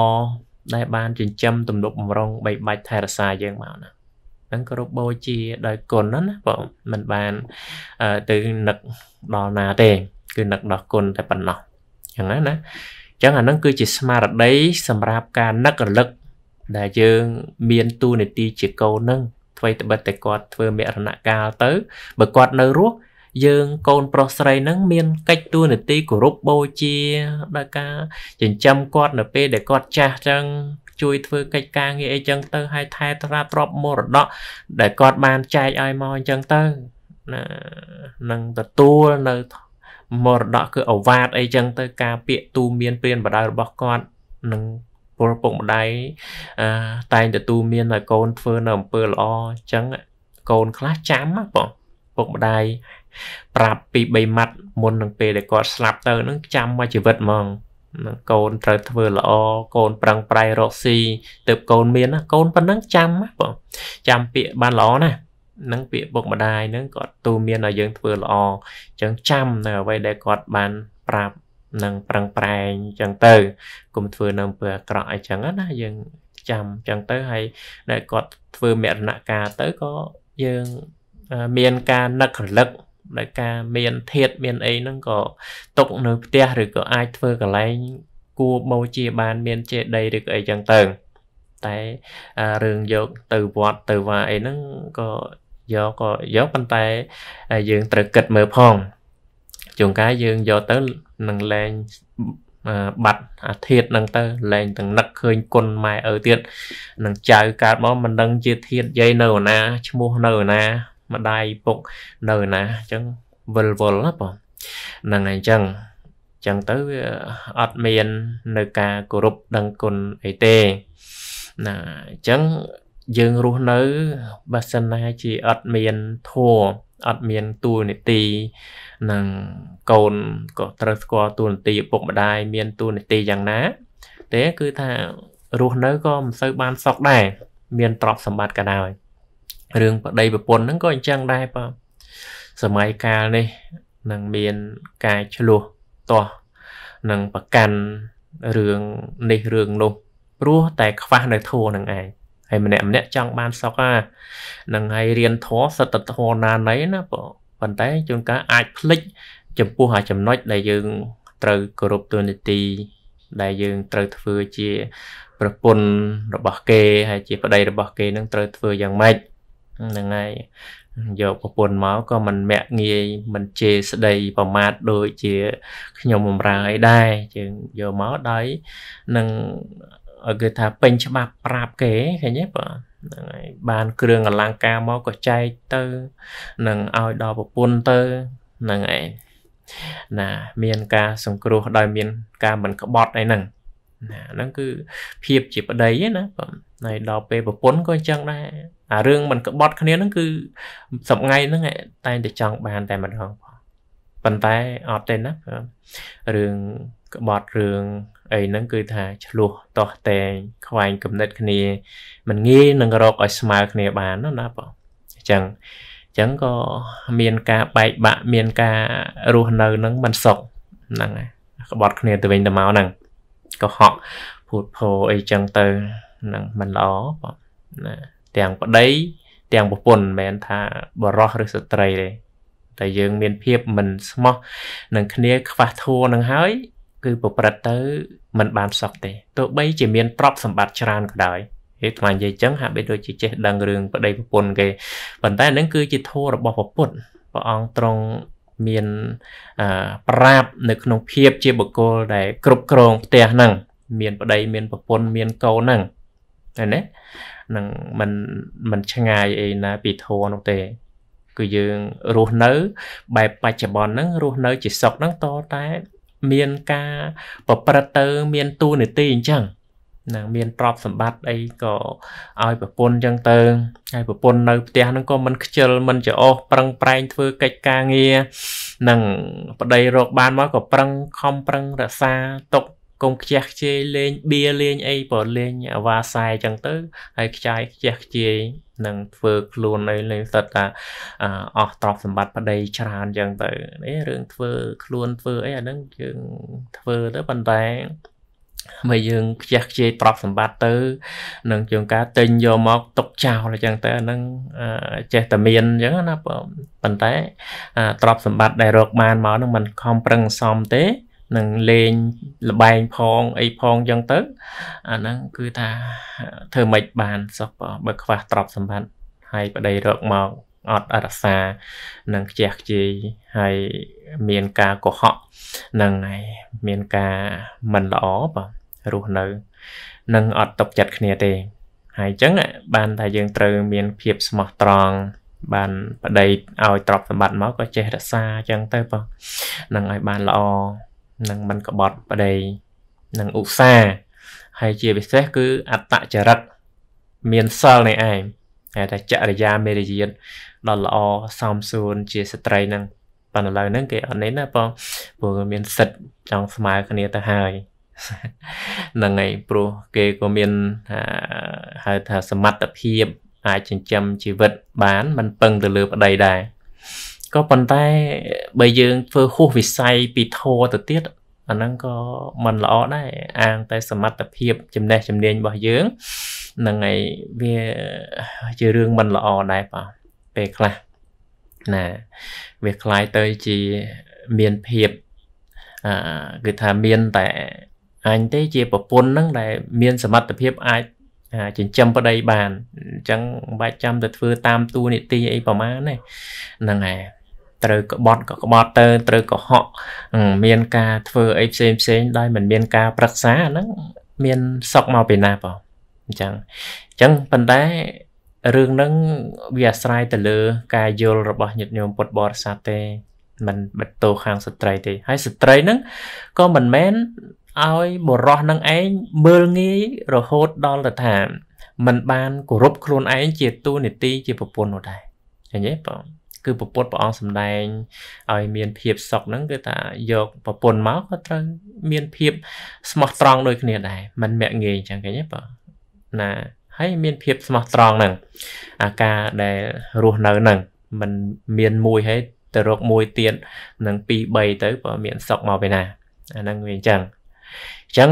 ដែលបានចិញ្ចឹមទំនុកបំរុងបីបាច់ថែរក្សាយើងមកណានឹងគោរពបូជាដោយគុណណាបងមិនបានទៅនឹកដល់ណាទេគឺនឹកដល់គុណតែប៉ុណ្ណោះចឹងណាណាចឹងអានឹងគឺជាស្មារតីសម្រាប់ការនឹករលឹកដែលយើងមានទូនីតិជាកូននឹងអ្វីត្បិតតែគាត់ធ្វើមរណកាលទៅបើគាត់នៅរស់យើងកូនប្រុសស្រីហ្នឹងមានកិច្ចទួនាទីគោរពបូជាដល់ការចិញ្ចឹមគាត់នៅពេលដែលគាត់ចាស់ចឹង ជួយធ្វើកិច្ចការងារអីចឹងទៅហើយថែត្រាទ្រព្យមរតកដែលគាត់បានចែកឲ្យមកអញ្ចឹងទៅណានឹងទទួលនៅមរតកគឺអវាទអីចឹងទៅការពាកទូមានព្រានបដៅរបស់គាត់នឹងពលពុកម្ដាយតែងទទួលមានឲ្យកូនធ្វើនៅអំពើល្អអញ្ចឹងកូនខ្លះចាំបងពុកម្ដាយប្រាប់ពី3ម៉ាត់មុននឹងពេលដែលគាត់ស្លាប់ទៅនឹងចាំមកជីវិតហ្មងកូនត្រូវធ្វើល្អកូនប្រឹងប្រែងរកស៊ីទៅកូនមានណាកូនប៉ុណ្ណឹងចាំណាបងចាំពាក្យបានល្អណានឹងពាក្យបុកម្ដាយនឹងគាត់ទូមានឲ្យយើងធ្វើល្អអញ្ចឹងចាំនៅអ្វីដែលគាត់បាន ប្រាប់នឹងប្រឹងប្រែងអញ្ចឹងទៅគុំធ្វើនៅអំពើអាក្រក់អីចឹងណាយើងចាំអញ្ចឹងទៅហើយដែលគាត់ធ្វើមរណកាទៅក៏យើងមាន ការនឹករលឹកដោយការមានធាតមានអីហ្នឹងក៏ຕົកនៅផ្ទះឬក៏អាចធ្វើកន្លែងគួបូជាបានមានចេតីឬក៏អីចឹងទៅតែរឿងយកទៅវត្តទៅវាអីហ្នឹងក៏យកក៏យកប៉ុន្តែយើងត្រូវគិតមើលផងជួនកាលយើងយកទៅនឹងលែងបាត់អាធៀតហ្នឹងទៅលែងទាំងនឹកឃើញគុណម៉ែឪទៀតនឹងចៅកើតមកមិនដឹងជាធៀតយាយនៅណាឈ្មោះនៅណាម្ដាយពុកនៅណាអញ្ចឹងវិលវល់ណាបងហ្នឹងហើយអញ្ចឹងអញ្ចឹងទៅវាអត់មាននៅការគោរពដឹងគុណអីទេណាអញ្ចឹងយើងរស់នៅបើសិនណាជាអត់មានធัวអត់មានតួនាទីនឹងកូនក៏ត្រូវស្គាល់តួនាទីឪពុកម្ដាយមានតួនាទីយ៉ាងណា ទេគឺថារស់នៅក៏មិនសូវបានសុខដែរមានទ្រព្យសម្បត្តិក៏ដោយរឿងប្តីប្រពន្ធហ្នឹងក៏អញ្ចឹងដែរបាទសម័យកាលនេះនឹងមានការឆ្លោះទាស់នឹងប្រកាន់រឿងនេះរឿងនោះព្រោះតែ ខ្វះនៅធัวនឹងឯងហើយម្នាក់ម្នាក់ចង់បានសុខណានឹងហើយរៀនធัวសិតតធัวណាណៃណាប៉ុន្តែជួនកាលអាចភ្លេចចំពោះអាចំណុចដែលយើងត្រូវគោរពទូនីតិដែលយើងត្រូវធ្វើជា ប្រពន្ធរបស់គេ ហើយជាប្តីរបស់គេនឹងត្រូវធ្វើយ៉ាងម៉េចហ្នឹងហើយយកប្រពន្ធមកក៏មិនមាក់ងាយមិនជេរស្ដីប្រមាថដូចជាខ្ញុំបំរើអីដែរជាងយកមកដោយនឹងគេថាពេញច្បាប់ប្រាប់គេឃើញទេបាទហ្នឹងហើយបានគ្រឿងអលង្ការមកក៏ចែកទៅនឹងឲ្យដល់ប្រពន្ធទៅហ្នឹងឯងណាមាន ការសង្គ្រោះដោយមាន ការមិនក្បត់អីហ្នឹងណាហ្នឹងគឺភាពជាប្តីណាបងហើយដល់ពេលប្រពន្ធក៏អញ្ចឹងដែរអារឿងមិនក្បត់គ្នាហ្នឹងគឺសប្ងៃហ្នឹងតែងតែចង់បានតែម្ដងផងប៉ុន្តែអត់ទេណារឿងក្បត់រឿងអីហ្នឹងគឺថាឆ្លោះតោះតែងខ្វែងគំនិតគ្នាมันងាយនឹងរកឲ្យស្មើគ្នាបានណាណាបងអញ្ចឹងអញ្ចឹងក៏មានការបែកបាក់មានការរស់នៅហ្នឹងមិនសុខហ្នឹងក្បត់ គ្នាទៅវិញទៅមកហ្នឹងកុហកពុតភោអីចឹងទៅនឹងមិនល្អបងណាទាំងប្តីទាំងប្រពន្ធមិនមែនថាបរោះឬស្ត្រីទេតែយើង មានភាពមិនស្មោះនឹងគ្នាខ្វះធัวនឹងហើយ គឺ ប្រព្រឹត្តទៅមិនបានសក់ទេទោះបីជាមានទ្រព្យសម្បត្តិច្រើនក៏ដោយហេតុតែនិយាយចឹងហាក់បីដូចជាចេះដឹងរឿងប្តីប្រពន្ធគេប៉ុន្តែនឹងគឺជាធัวរបស់ប្រពន្ធព្រះអង្គទ្រង់មានប្រាប់នៅក្នុងភាព ជាបុគ្គលដែលគ្រប់គ្រងផ្ទះហ្នឹងមានប្តីមានប្រពន្ធមានកូនហ្នឹងឃើញទេនឹងมันมันឆ្ងាយអីណាពីធម៌នោះទេ គឺយើងរស់នៅបែបបច្ចុប្បន្នហ្នឹងរស់នៅ ជាសុខហ្នឹងតតែ មានការប្រព្រឹត្តទៅមានទូនីតិអញ្ចឹងនឹងមានទ្រព្យសម្បត្តិអីក៏ឲ្យ ប្រពន្ធចឹងទៅហើយប្រពន្ធនៅផ្ទះហ្នឹងក៏មិនខ្ជិលមិនច្អោសប្រឹងប្រែងធ្វើកិច្ចការងារនឹងប្តីរកបានមកក៏ប្រឹងខំប្រឹងរក្សាទុកកុំខ្ជះខ្ជាយលេងបៀលេងអីបើលេងអាវ៉ាសែចឹងទៅហើយខ្ចាយខ្ជះខ្ជាយនឹងធ្វើខ្លួននៅលេងសិតថាអស់ទ្រព្យសម្បត្តិប្តីច្រើនចឹងទៅនេះរឿងធ្វើខ្លួនធ្វើអីអាហ្នឹងយើងធ្វើទៅប៉ុន្តែបើយើងខ្ជះខ្ជាយប្រប់សម្បត្តិទៅនឹងជួនកាលទិញយកមកទុកចោលអញ្ចឹងទៅអាហ្នឹងចេះតែមានអញ្ចឹងណាប៉ុន្តែទ្រព្យសម្បត្តិដែលរកបានមកហ្នឹងมันខំប្រឹងសំទេនឹងលេងលបែងផងអីផងអញ្ចឹងទៅអាហ្នឹងគឺថាធ្វើមិនបានសោះបើខ្វះទ្រព្យសម្បត្តិហើយប្តីរកមកអត់អរសានឹងខ្ជះខ្ជាយហើយមានការកុហកនឹងហើយមានការមិនល្អបាទរស់នៅនឹងអត់ຕົកចិត្តគ្នាទេ ហើយអញ្ចឹងបានថាយើងត្រូវ មានភាពស្មោះត្រង់បានប្តីឲ្យទ្រព្យសម្បត្តិមកក៏ចេះរក្សាអញ្ចឹងទៅបងនឹងឲ្យបានល្អនឹងមិនក្បត់ប្តីនឹងឧស្សាហ៍ហើយជាពិសេស គឺអត្តចរិតមានសិលនៃឯងហៅថាចរិយាមេរយាទដ៏ល្អសមសួនជាស្ត្រីនឹងប៉ុន្តែឥឡូវហ្នឹងគេអត់នេះណាបងព្រោះមានសិទ្ធចង់ស្មើគ្នាទៅហើយហ្នឹងហើយព្រោះគេក៏មានហៅថាសមត្ថភាពអាចចិញ្ចឹមជីវិតបានមិនពឹងទៅលើប្តីដែរក៏ប៉ុន្តែបើយើងធ្វើហួសវិស័យពីធរទៅទៀតអាហ្នឹងក៏មិនល្អដែរអាងតែសមត្ថភាពចំណេះជំនាញរបស់យើងហ្នឹងហើយវាជារឿងមិនល្អដែរបាទពេលខ្លះណាវាคล้ายទៅជាមានភាពអឺគឺថាមានតែអញទេជាប្រពន្ធនឹងដែលមានសមត្ថភាពអាចចិញ្ចឹមប្តីបានអញ្ចឹងមិនបាច់ចាំទៅធ្វើតាមទូនីតិអីប្រមាណទេហ្នឹងហើយត្រូវក្បត់ក៏ក្បត់ទៅត្រូវកុហកមានការធ្វើអីផ្សេងផ្សេងដោយមិនមានការប្រឹក្សាហ្នឹងមានសុកមកពីណាបងអញ្ចឹងអញ្ចឹងប៉ុន្តែរឿងហ្នឹងវាអាស្រ័យទៅលើការយល់របស់ញាតិញោមពុទ្ធបរិស័ទទេមិនបិទទោសខាងស្ត្រីទេហើយស្ត្រីហ្នឹងក៏មិនមែនឲ្យបរោះនឹងឯងមើលងាយរហូតដល់ទៅថាมันបានគោរពខ្លួនឯងជាទូនីតិជាប្រពន្ធនោះដែរឃើញទេបងគឺប្រពន្ធព្រះអង្គសម្ដែងឲ្យមានភាពសុខហ្នឹងគឺថាយកប្រពន្ធមកក៏ត្រូវមានភាពស្មោះត្រង់ដូចគ្នាដែរมันមាក់ងាយអញ្ចឹងឃើញទេបងណាហើយមានភាពស្មោះត្រង់ហ្នឹងអាការដែលរស់នៅហ្នឹងมันមានមួយហើយទៅរកមួយទៀតនឹង2 3ទៅបើមានសុខមកពេលណាអាហ្នឹងវាអញ្ចឹងចឹង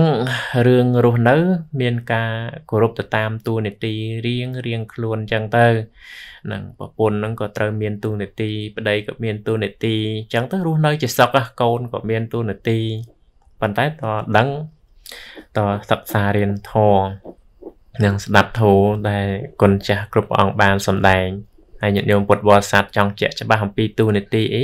រឿងរស់នៅ មានការគោរពទៅតាមតួនាទីរៀងរៀងខ្លួនចឹងទៅ នឹងប្រពន្ធនឹងក៏ត្រូវមានតួនាទីប្តីក៏មានតួនាទីចឹងទៅរស់នៅជាសុខកូនក៏មានតួនាទីប៉ុន្តែតដឹង តសិក្សារៀនធម៌និងស្ដាប់ធម៌ដែល គុណចាស់គ្រប់អង្គបានសម្ដែងហើយញាតិញោមពុទ្ធបរិស័ទចង់ជែកច្បាស់អំពីទូនីតិអី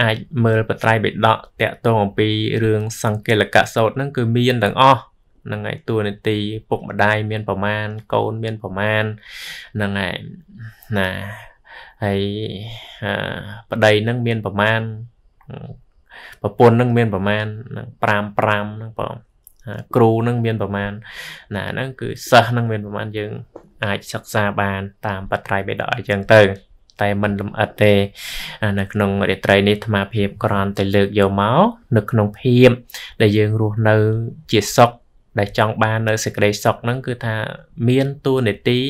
អាចមើលបត្រៃបិដកតាក់ទងអំពីរឿងសង្កេលកៈសោតហ្នឹងគឺមានទាំងអស់ហ្នឹងហើយតួនាទីពុកម្ដាយមានប្រមាណកូនមានប្រមាណហ្នឹងហើយណាហើយប្តីហ្នឹងមានប្រមាណប្រពន្ធហ្នឹងមានប្រមាណ5 5ហ្នឹងបងគ្រូហ្នឹងមានប្រមាណណាហ្នឹងគឺសិស្សហ្នឹងមានប្រមាណយើងអាចសិក្សាបានតាមបត្រៃបេដកអញ្ចឹងទៅ តែมันលំអិតទេនៅក្នុងរាត្រីនេះអាត្មាភាពក្រាន់តែលើកយកមកនៅក្នុងភាពដែលយើងរស់នៅជាសុខដែលចង់បាននៅសេចក្តីសុខហ្នឹងគឺថាមានទួនាទី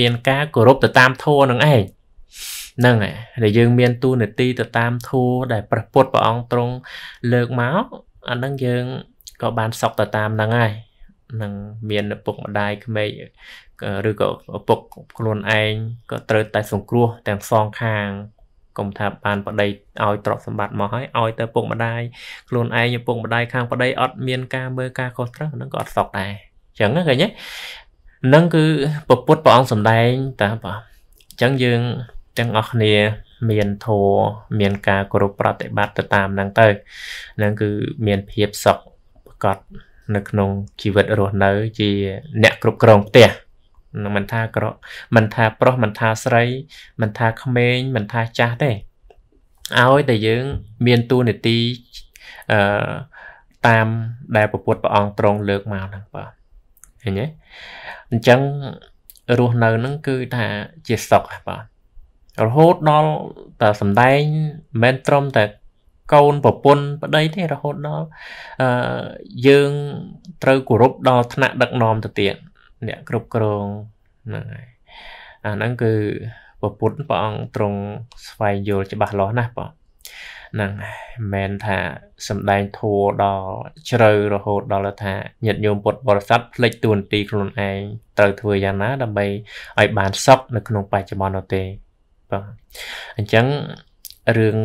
មាន ការគោរពទៅតាមធម៌នឹងឯងហ្នឹងហើយដែលយើងមានទួនាទីទៅតាមធម៌ដែលព្រះពុទ្ធព្រះអង្គទ្រង់លើកមកអាហ្នឹងយើងក៏បានសុខទៅតាមហ្នឹងហើយនឹងមានឪពុកម្ដាយក្មេកឬក៏ឪពុកខ្លួនឯងក៏ត្រូវតែសង្គ្រោះទាំងសងខាង កុំថាបានប្តីឲ្យទ្រព្យសម្បត្តិមកហើយឲ្យទៅពុកម្ដាយខ្លួនឯងឪពុកម្ដាយខាងប្តីអត់មានការមើលការខុសត្រូវហ្នឹងក៏អត់សោកដែរអញ្ចឹងឃើញទេហ្នឹងគឺពពុទ្ធព្រះអង្គសម្ដែងតាបាទអញ្ចឹងយើងទាំងអស់គ្នាមានធម៌មានការគោរពប្រតិបត្តិទៅតាមហ្នឹងទៅហ្នឹងគឺមានភាពសុខប្រកបនៅក្នុង ជីវិតរស់នៅ ជាអ្នកគ្រប់គ្រងផ្ទះមិនថាក្រមិនថាប្រុសមិនថាស្រី មិនថាក្មេងមិនថាចាស់ទេឲ្យតែយើងមានតួនាទីអឺតាមដែលពពុទ្ធព្រះអង្គទ្រង់លើកមកហ្នឹងបាទឃើញទេអញ្ចឹងរស់នៅហ្នឹងគឺថាជាសុខបាទរហូតដល់តែសំដែងមិនត្រឹមតែកូនប្រពន្ធប្តីទេរហូតដល់អឺយើងត្រូវគោរពដល់ឋានៈដឹកនាំទៅទៀតអ្នកគ្រប់គ្រងហ្នឹងហើយអាហ្នឹងគឺពពុទ្ធព្រះអង្គទ្រង់ស្វែងយល់ច្បាស់លាស់ណាស់បងហ្នឹងមិនថាសំដែងធัวដល់ជ្រៅរហូតដល់ថាញាតិញោមពុទ្ធបរិស័ទផ្លេចទួនាទីខ្លួនឯងត្រូវធ្វើយ៉ាងណា ដើម្បីឲ្យបានសុខនៅក្នុងបច្ចុប្បន្ននោះទេបាទអញ្ចឹងរឿង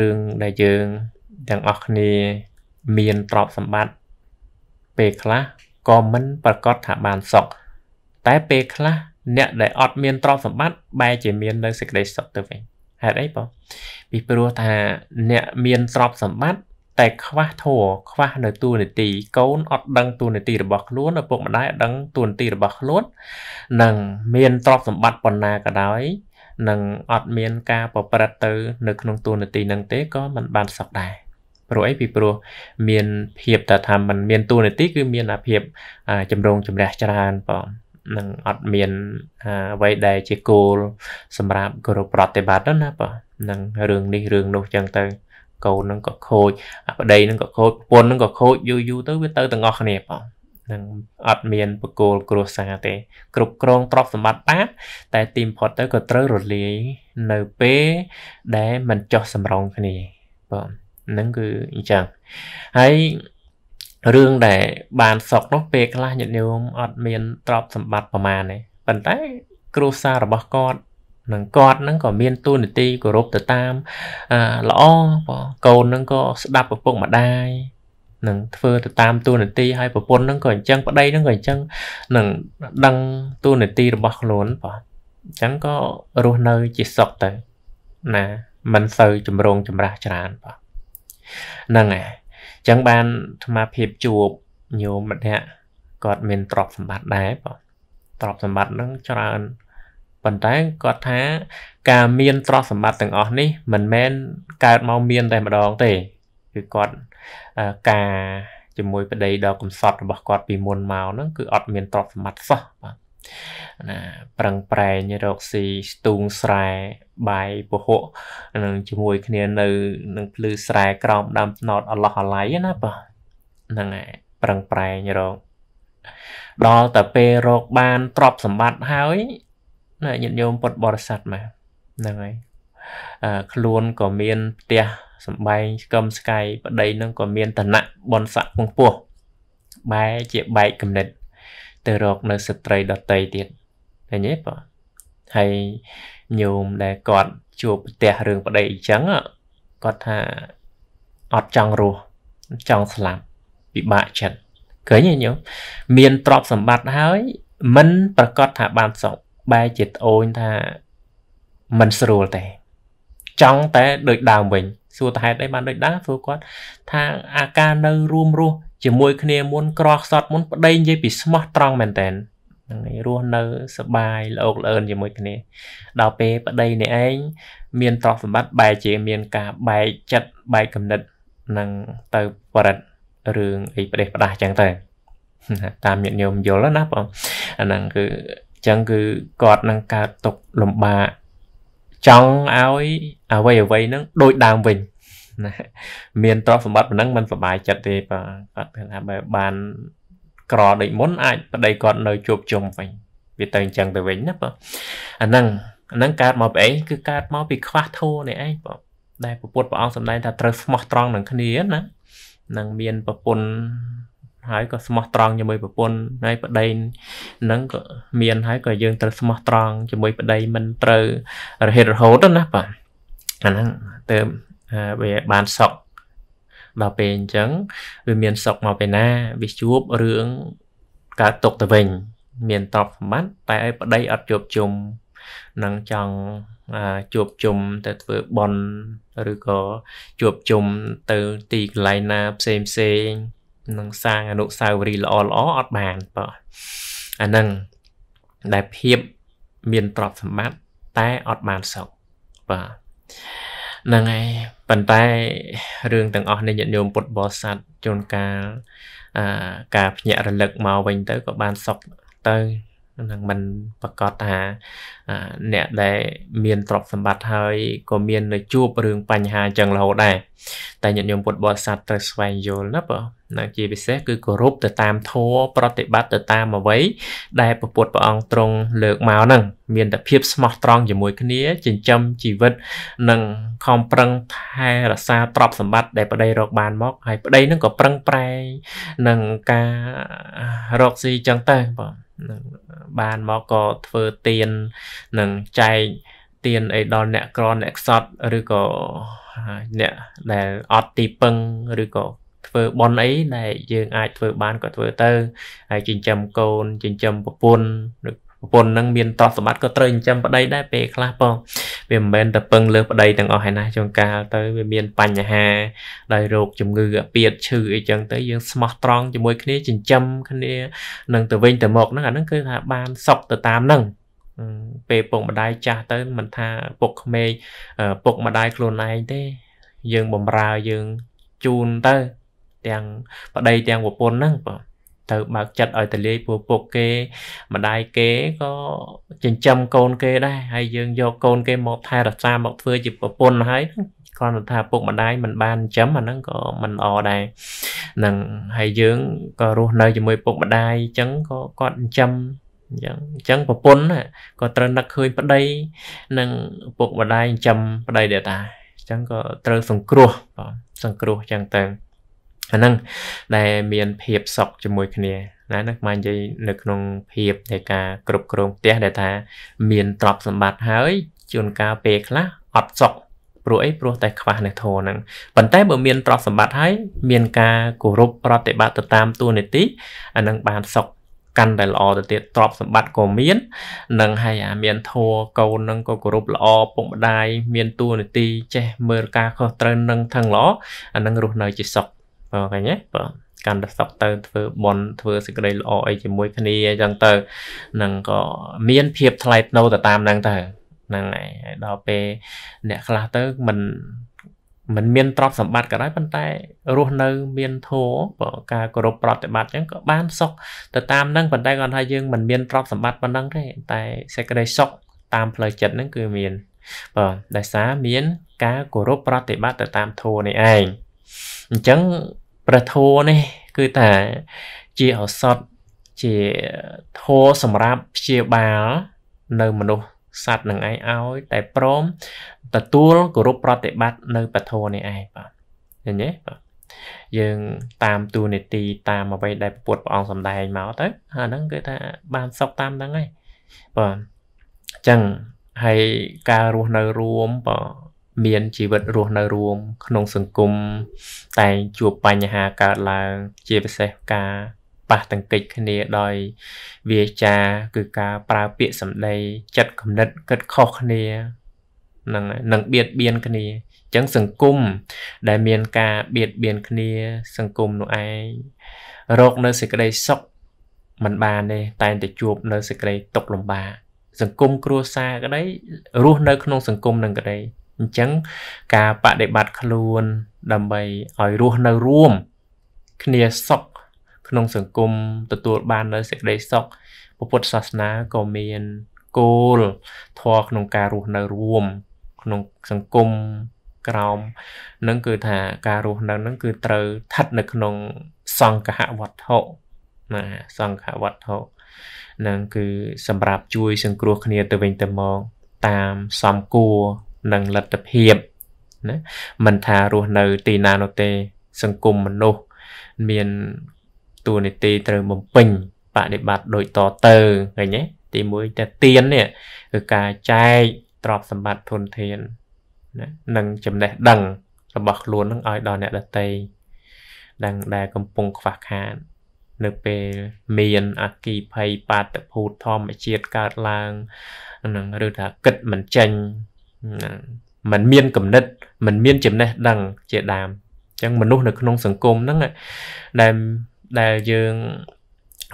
រឿងដែលយើងទាំងអស់គ្នាមានទ្រព្យសម្បត្តិពេលខ្លះក៏មិនប្រកាសថាបានសុខតែពេលខ្លះអ្នកដែលអត់មានទ្រព្យសម្បត្តិបែរជាមាននៅសេចក្តីសុខទៅវិញហេតុអីបងពីព្រោះថាអ្នកមានទ្រព្យសម្បត្តិតែខ្វះធัวខ្វះនៅទូនីតិកូនអត់ដឹងទូនីតិរបស់ខ្លួនឪពុកម្ដាយអត់ដឹងទូនីតិរបស់ខ្លួននិងមានទ្រព្យសម្បត្តិប៉ុណ្ណាក៏ដោយនឹងអត់មានការប្រព្រឹត្តទៅ នៅក្នុងទូនាទីនឹងទេក៏មិនបានសុខដែរព្រោះអីពីព្រោះមាន ភាពតថាមិនមានទូនាទីគឺមានអាភាពចម្រងចម្រាស់ច្រើនបងនឹងអត់មានអ្វីដែលជាគោលសម្រាប់គោរពប្រតិបត្តិណាបងនឹងរឿងនេះរឿងនោះចឹងទៅកូននឹងក៏ខូចប្តីនឹងក៏ខូចប្រពន្ធនឹងក៏ខូចយូរយូរទៅវាទៅទាំងអស់គ្នាបងនឹងអត់មានបកគោលគ្រួសារទេ គ្រប់គ្រងទ្រព្យសម្បត្តិបានតែ ទីមផុតទៅក៏ត្រូវរលាយនៅពេលដែលมันចោះសម្រងគ្នាបាទហ្នឹងគឺអញ្ចឹងហើយរឿងដែលបានសក់នោះពេលខ្លះញាតិញោមអត់មានទ្រព្យសម្បត្តិប្រមាណទេប៉ុន្តែគ្រួសាររបស់គាត់នឹងគាត់នឹងក៏មានទូនីតិគោរពទៅតាមល្អបងកូននឹងក៏ស្ដាប់ឪពុកម្ដាយនឹងធ្វើទៅតាមតួនាទីហើយប្រពន្ធនឹងក៏អញ្ចឹងប្តីនឹងក៏អញ្ចឹងនឹងដឹងតួនាទីរបស់ខ្លួនបាទអញ្ចឹងក៏រស់នៅជាសុខទៅណាមិនសូវចម្រងចម្រាស់ច្រើនបាទហ្នឹងហើយអញ្ចឹងបានអាមាភិបជួបញោមម្នាក់គាត់មានទ្រព្យសម្បត្តិដែរបាទទ្រព្យសម្បត្តិហ្នឹងច្រើនប៉ុន្តែគាត់ថាការមានទ្រព្យសម្បត្តិទាំងអស់នេះមិនមែនកើតមកមានតែម្ដងទេគឺគាត់ការជាមួយប្តីដ៏កំសត់របស់គាត់ពីមុនមកហ្នឹងគឺអត់មានទ្រព្យសម្បត្តិសោះបាទណាប្រឹងប្រែងរកស៊ីស្ទូងស្រែបាយពហុនឹងជាមួយគ្នានៅនឹងភ្លឺស្រែក្រោមដើមថ្នោតអឡោះអាល័យណាបាទហ្នឹងហើយប្រឹងប្រែងរកដល់តែពេលរកបានទ្រព្យសម្បត្តិហើយណាញាតិញោមពុទ្ធបរិស័ទមកហ្នឹងហើយខ្លួនក៏មានផ្ទះសំបែងស្គមស្កាយប្តីនឹងក៏មានឋានៈបនស័កពងពោះបែជាបែកគំនិត ទៅរកនៅស្ត្រីដតីទៀតឃើញទេបងហើយញោមដែលគាត់ជួបប្រទះរឿងប្តីអញ្ចឹងគាត់ថាអត់ចង់រស់ចង់ស្លាប់ពិបាកចិត្តឃើញទេញោមមានទ្រព្យសម្បត្តិហើយមិនប្រកាសថាបានសុខបែរជាត្អូនថាមិនស្រួលទេចង់តែដូចដើមវិញសួរតហេតុអីបានដូចដែរព្រោះគាត់ថាអាការនៅរួមរស់ជាមួយគ្នាមុនក្រខ្សត់មុនប្តីនិយាយពីស្មោះត្រង់មែនតែនហ្នឹងឯងរស់នៅសបាយល្អកល្អឿនជាមួយគ្នាដល់ពេលប្តីនេះឯងមានទ្រព្យសម្បត្តិបែរជាមានការបែកចិត្តបែកគំនិតនឹងទៅបរិទ្ធរឿងអីប្រទេសផ្ដាស់ចឹងទៅតាមញាតិញោមយល់ណាបងអាហ្នឹងគឺចឹងគឺគាត់នឹងកើតទុកលំបាកចង់ឲ្យអ្វីអ្វីហ្នឹងដូចដើមវិញណាមានទ្រព្យសម្បត្តិប៉ុណ្ណឹងมันសុបាយចិត្តទេបាទគាត់ពេលថាបើបានក្រដូចមុនអាចប្តីគាត់នៅជួបជុំវិញវាទៅអញ្ចឹងទៅវិញណាបងអាហ្នឹងអាហ្នឹងកើតមកពីអីគឺកើតមកពី ខ្វះធូរនេះឯងបងដែលពុទ្ធព្រះអង្គសម្ដែងថាត្រូវស្មោះត្រង់នឹងគ្នាណានឹងមានប្រពន្ធហើយក៏ស្មោះត្រង់ជាមួយប្រពន្ធហើយប្តីនឹងក៏មានហើយក៏យើងត្រូវស្មោះត្រង់ជាមួយប្តីមិនត្រូវរហេតរហូតណាបាទអាហ្នឹងទៅវាបានសក់ដល់ពេលអញ្ចឹងវាមានសក់មកពេលណាវាជួបរឿងកើតຕົកទៅវិញ មានតបសម្បត្តិតែឲ្យប្តីអត់ជួបជុំនឹងចង់ជួបជុំទៅធ្វើបន់ឬក៏ជួបជុំទៅទីកន្លែងណាផ្សេងផ្សេងនឹងសាងអនុស្សាវរីយ៍ល្អល្អអត់បានបើអាហ្នឹងដែលភាពមានទ្រព្យសម្បត្តិតែអត់បានសុខបាទហ្នឹងហើយប៉ុន្តែរឿងទាំងអស់នេះញាតិញោមពុទ្ធបរិស័ទជួនកាលអាការភ្ញាក់រលឹកមកវិញទៅក៏បានសុខទៅនឹងมันប្រកាសថាអ្នកដែល មានទ្រព្យសម្បត្តិហើយក៏មាននៅជួបរឿងបញ្ហាអញ្ចឹងរហូតដែរតែញាតិញោមពុទ្ធបរិស័ទត្រូវស្វែងយល់ណាបងណាជាពិសេសគឺគោរពទៅតាមធម៌ប្រតិបត្តិទៅតាមអ្វី ដែលពពុទ្ធព្រះអង្គទ្រង់លើកមកហ្នឹងមានតែភាពស្មោះត្រង់ជាមួយគ្នាចិញ្ចឹមជីវិតនិងខំប្រឹងថែរក្សាទ្រព្យសម្បត្តិដែលប្តីរកបានមកហើយប្តីហ្នឹងក៏ប្រឹងប្រែងនឹងការរកស៊ីចឹងទៅបងនឹងបានមកក៏ធ្វើទៀននឹងចែកទៀនអីដល់អ្នកក្រអ្នកខ្សត់ឬក៏អ្នកដែលអត់ទីពឹងឬក៏ធ្វើប៉ុនអីដែលយើងអាចធ្វើ បានក៏ធ្វើទៅហើយចិញ្ចឹមកូនចិញ្ចឹមប្រពន្ធប្រពន្ធនឹងមានទ្រព្យសម្បត្តិក៏ត្រូវចិញ្ចឹមប្តីដែរពេលខ្លះផងវាមិនមែនតែពឹងលើប្តីទាំងអស់ឯណាជួនកាលទៅវាមានបញ្ហាដោយរោគជំងឺអាពាតឈឺអីចឹងទៅយើងស្មោះត្រង់ជាមួយគ្នាចិញ្ចឹមគ្នានឹងទៅវិញទៅមកហ្នឹងអាហ្នឹងគឺថាបានសុខទៅតាមហ្នឹងពេលពុកម្ដាយចាស់ទៅមិនថាពុកក្មេកពុកម្ដាយខ្លួនឯងទេ យើងបំរើយើងជូនទៅ ទាំងប្តីទាំងប្រពន្ធហ្នឹងបងត្រូវបើកចិត្តឲ្យតលាយពូពុកគេម្ដាយគេក៏ចិញ្ចឹមកូនគេដែរហើយយើងយកកូនគេមកថែរក្សាមកធ្វើជាប្រពន្ធហើយគ្រាន់តែថាពុកម្ដាយមិនបានចិញ្ចឹមអាហ្នឹងក៏មិនល្អដែរនឹងហើយយើងក៏រស់នៅជាមួយពុកម្ដាយអញ្ចឹងក៏គាត់ចិញ្ចឹមអញ្ចឹងអញ្ចឹងប្រពន្ធក៏ត្រូវនឹកឃើញប្តីនិងពុកម្ដាយចិញ្ចឹមប្តីដែរតាអញ្ចឹងក៏ត្រូវសង្គ្រោះបាទសង្គ្រោះអញ្ចឹងទៅអាហ្នឹងដែលមានភាពសុខជាមួយគ្នាណាហ្នឹងមកនិយាយនៅក្នុងភាពនៃការគ្រប់គ្រងផ្ទះដែលថាមានទ្រព្យសម្បត្តិហើយជួនកាលពេលខ្លះអត់សុខព្រោះអីព្រោះតែខ្វះនៅធរហ្នឹងប៉ុន្តែបើមានទ្រព្យសម្បត្តិហើយមានការគោរពប្រតិបត្តិទៅតាមទួលនីតិអានឹងបានសុខកាន់តែល្អទៅទៀតទ្រព្យសម្បត្តិក៏មាននឹងហើយអាមានធัวកូននឹងក៏គោរពល្អពុកម្ដាយមានទួលនីតិចេះមើលការខុសត្រូវនឹងថឹងល្អអានឹងរស់នៅជាសុខបងឃើញទេបាទកាន់តែសុខទៅធ្វើបន់ធ្វើសេចក្តីល្អអីជាមួយគ្នាអញ្ចឹងទៅនឹងក៏មាន ភាពថ្លៃថ្នូរទៅតាមហ្នឹងទៅហ្នឹងហើយដល់ពេលអ្នកខ្លះទៅមិនមិនមានទ្រព្យសម្បត្តិក៏ដោយប៉ុន្តែរស់នៅមានធម៌បើការគោរពប្រតិបត្តិអញ្ចឹងក៏បានសុខទៅតាមហ្នឹងប៉ុន្តែគាត់ថាយើងមិនមានទ្រព្យសម្បត្តិប៉ុណ្ណឹងទេតែសេចក្តីសុខតាមផ្លូវចិត្តហ្នឹងគឺមានបាទដោយសារមាន ការគោរពប្រតិបត្តិទៅតាមធម៌នេះឯងអញ្ចឹងព្រះធម៌នេះគឺថាជាឱសថជាធម៌សម្រាប់ព្យាបាលនៅមនុស្សសត្វនឹងឯងឲ្យ តែព្រមទទួលគោរពប្រតិបត្តិនៅព្រះធម៌នេះឯងបាទឃើញទេបាទយើងតាមទូនីតិតាមអ្វីដែលពុទ្ធព្រះអង្គសម្ដែងមកទៅហើយហ្នឹងគឺថាបានសុខតាមហ្នឹងហើយបាទអញ្ចឹងហើយការរស់នៅរួមបាទមានជីវិតរស់នៅរួមក្នុងសង្គមតែងជួបបញ្ហាកើតឡើង ជាពិសេសការប៉ះទង្គិចគ្នាដោយ វាចាគឺការប្រើពាក្យសម្ដីចិត្តគំនិតគិតខុសគ្នានឹងនឹងបៀតបៀនគ្នាអញ្ចឹងសង្គមដែលមានការបៀតបៀនគ្នាសង្គមនោះឯងរកនៅសេចក្តីសុខมันបានទេតែតែជួបនៅសេចក្តីទុក្ខលំបាកសង្គមគ្រួសារក្តីរស់នៅ ក្នុងសង្គមនឹងក្តីអញ្ចឹងការបដិបត្តិខ្លួនដើម្បីឲ្យរស់នៅរួម គ្នាសុខក្នុង សង្គមទទួលបាននៅសេចក្តីសុខពុទ្ធសាសនាក៏មានគោលធម៌ក្នុងការរស់នៅរួម ក្នុងសង្គមក្រោមនឹងគឺថាការរស់នៅនឹងគឺត្រូវស្ថិតនៅ ក្នុងសង្ឃហវត្ថុណាសង្ឃវត្ថុនឹងគឺសម្រាប់ជួយ សង្គ្រោះគ្នាទៅវិញទៅមកតាមសំគួរនិងលទ្ធភាពណាមិនថារស់នៅទីណានោះទេសង្គមមនុស្សមានទួលនីតិត្រូវបំពេញបដិបត្តិដូចតទៅឃើញទេទី1តែទៀននេះគឺការចែកទ្រព្យសម្បត្តិធនធានណានិងចំណេះដឹងរបស់ខ្លួននឹងឲ្យដល់អ្នកដទៃដឹងដែលកំពុងខ្វះខាតនៅពេលមានអគិភ័យបាតុភូតធម្មជាតិកើតឡើងនឹងឬថាគិតមិនចេញมันមានគំនិតมันមានចំណេះដឹងជាដើមអញ្ចឹងមនុស្សនៅក្នុងសង្គមហ្នឹងដែលដែលយើង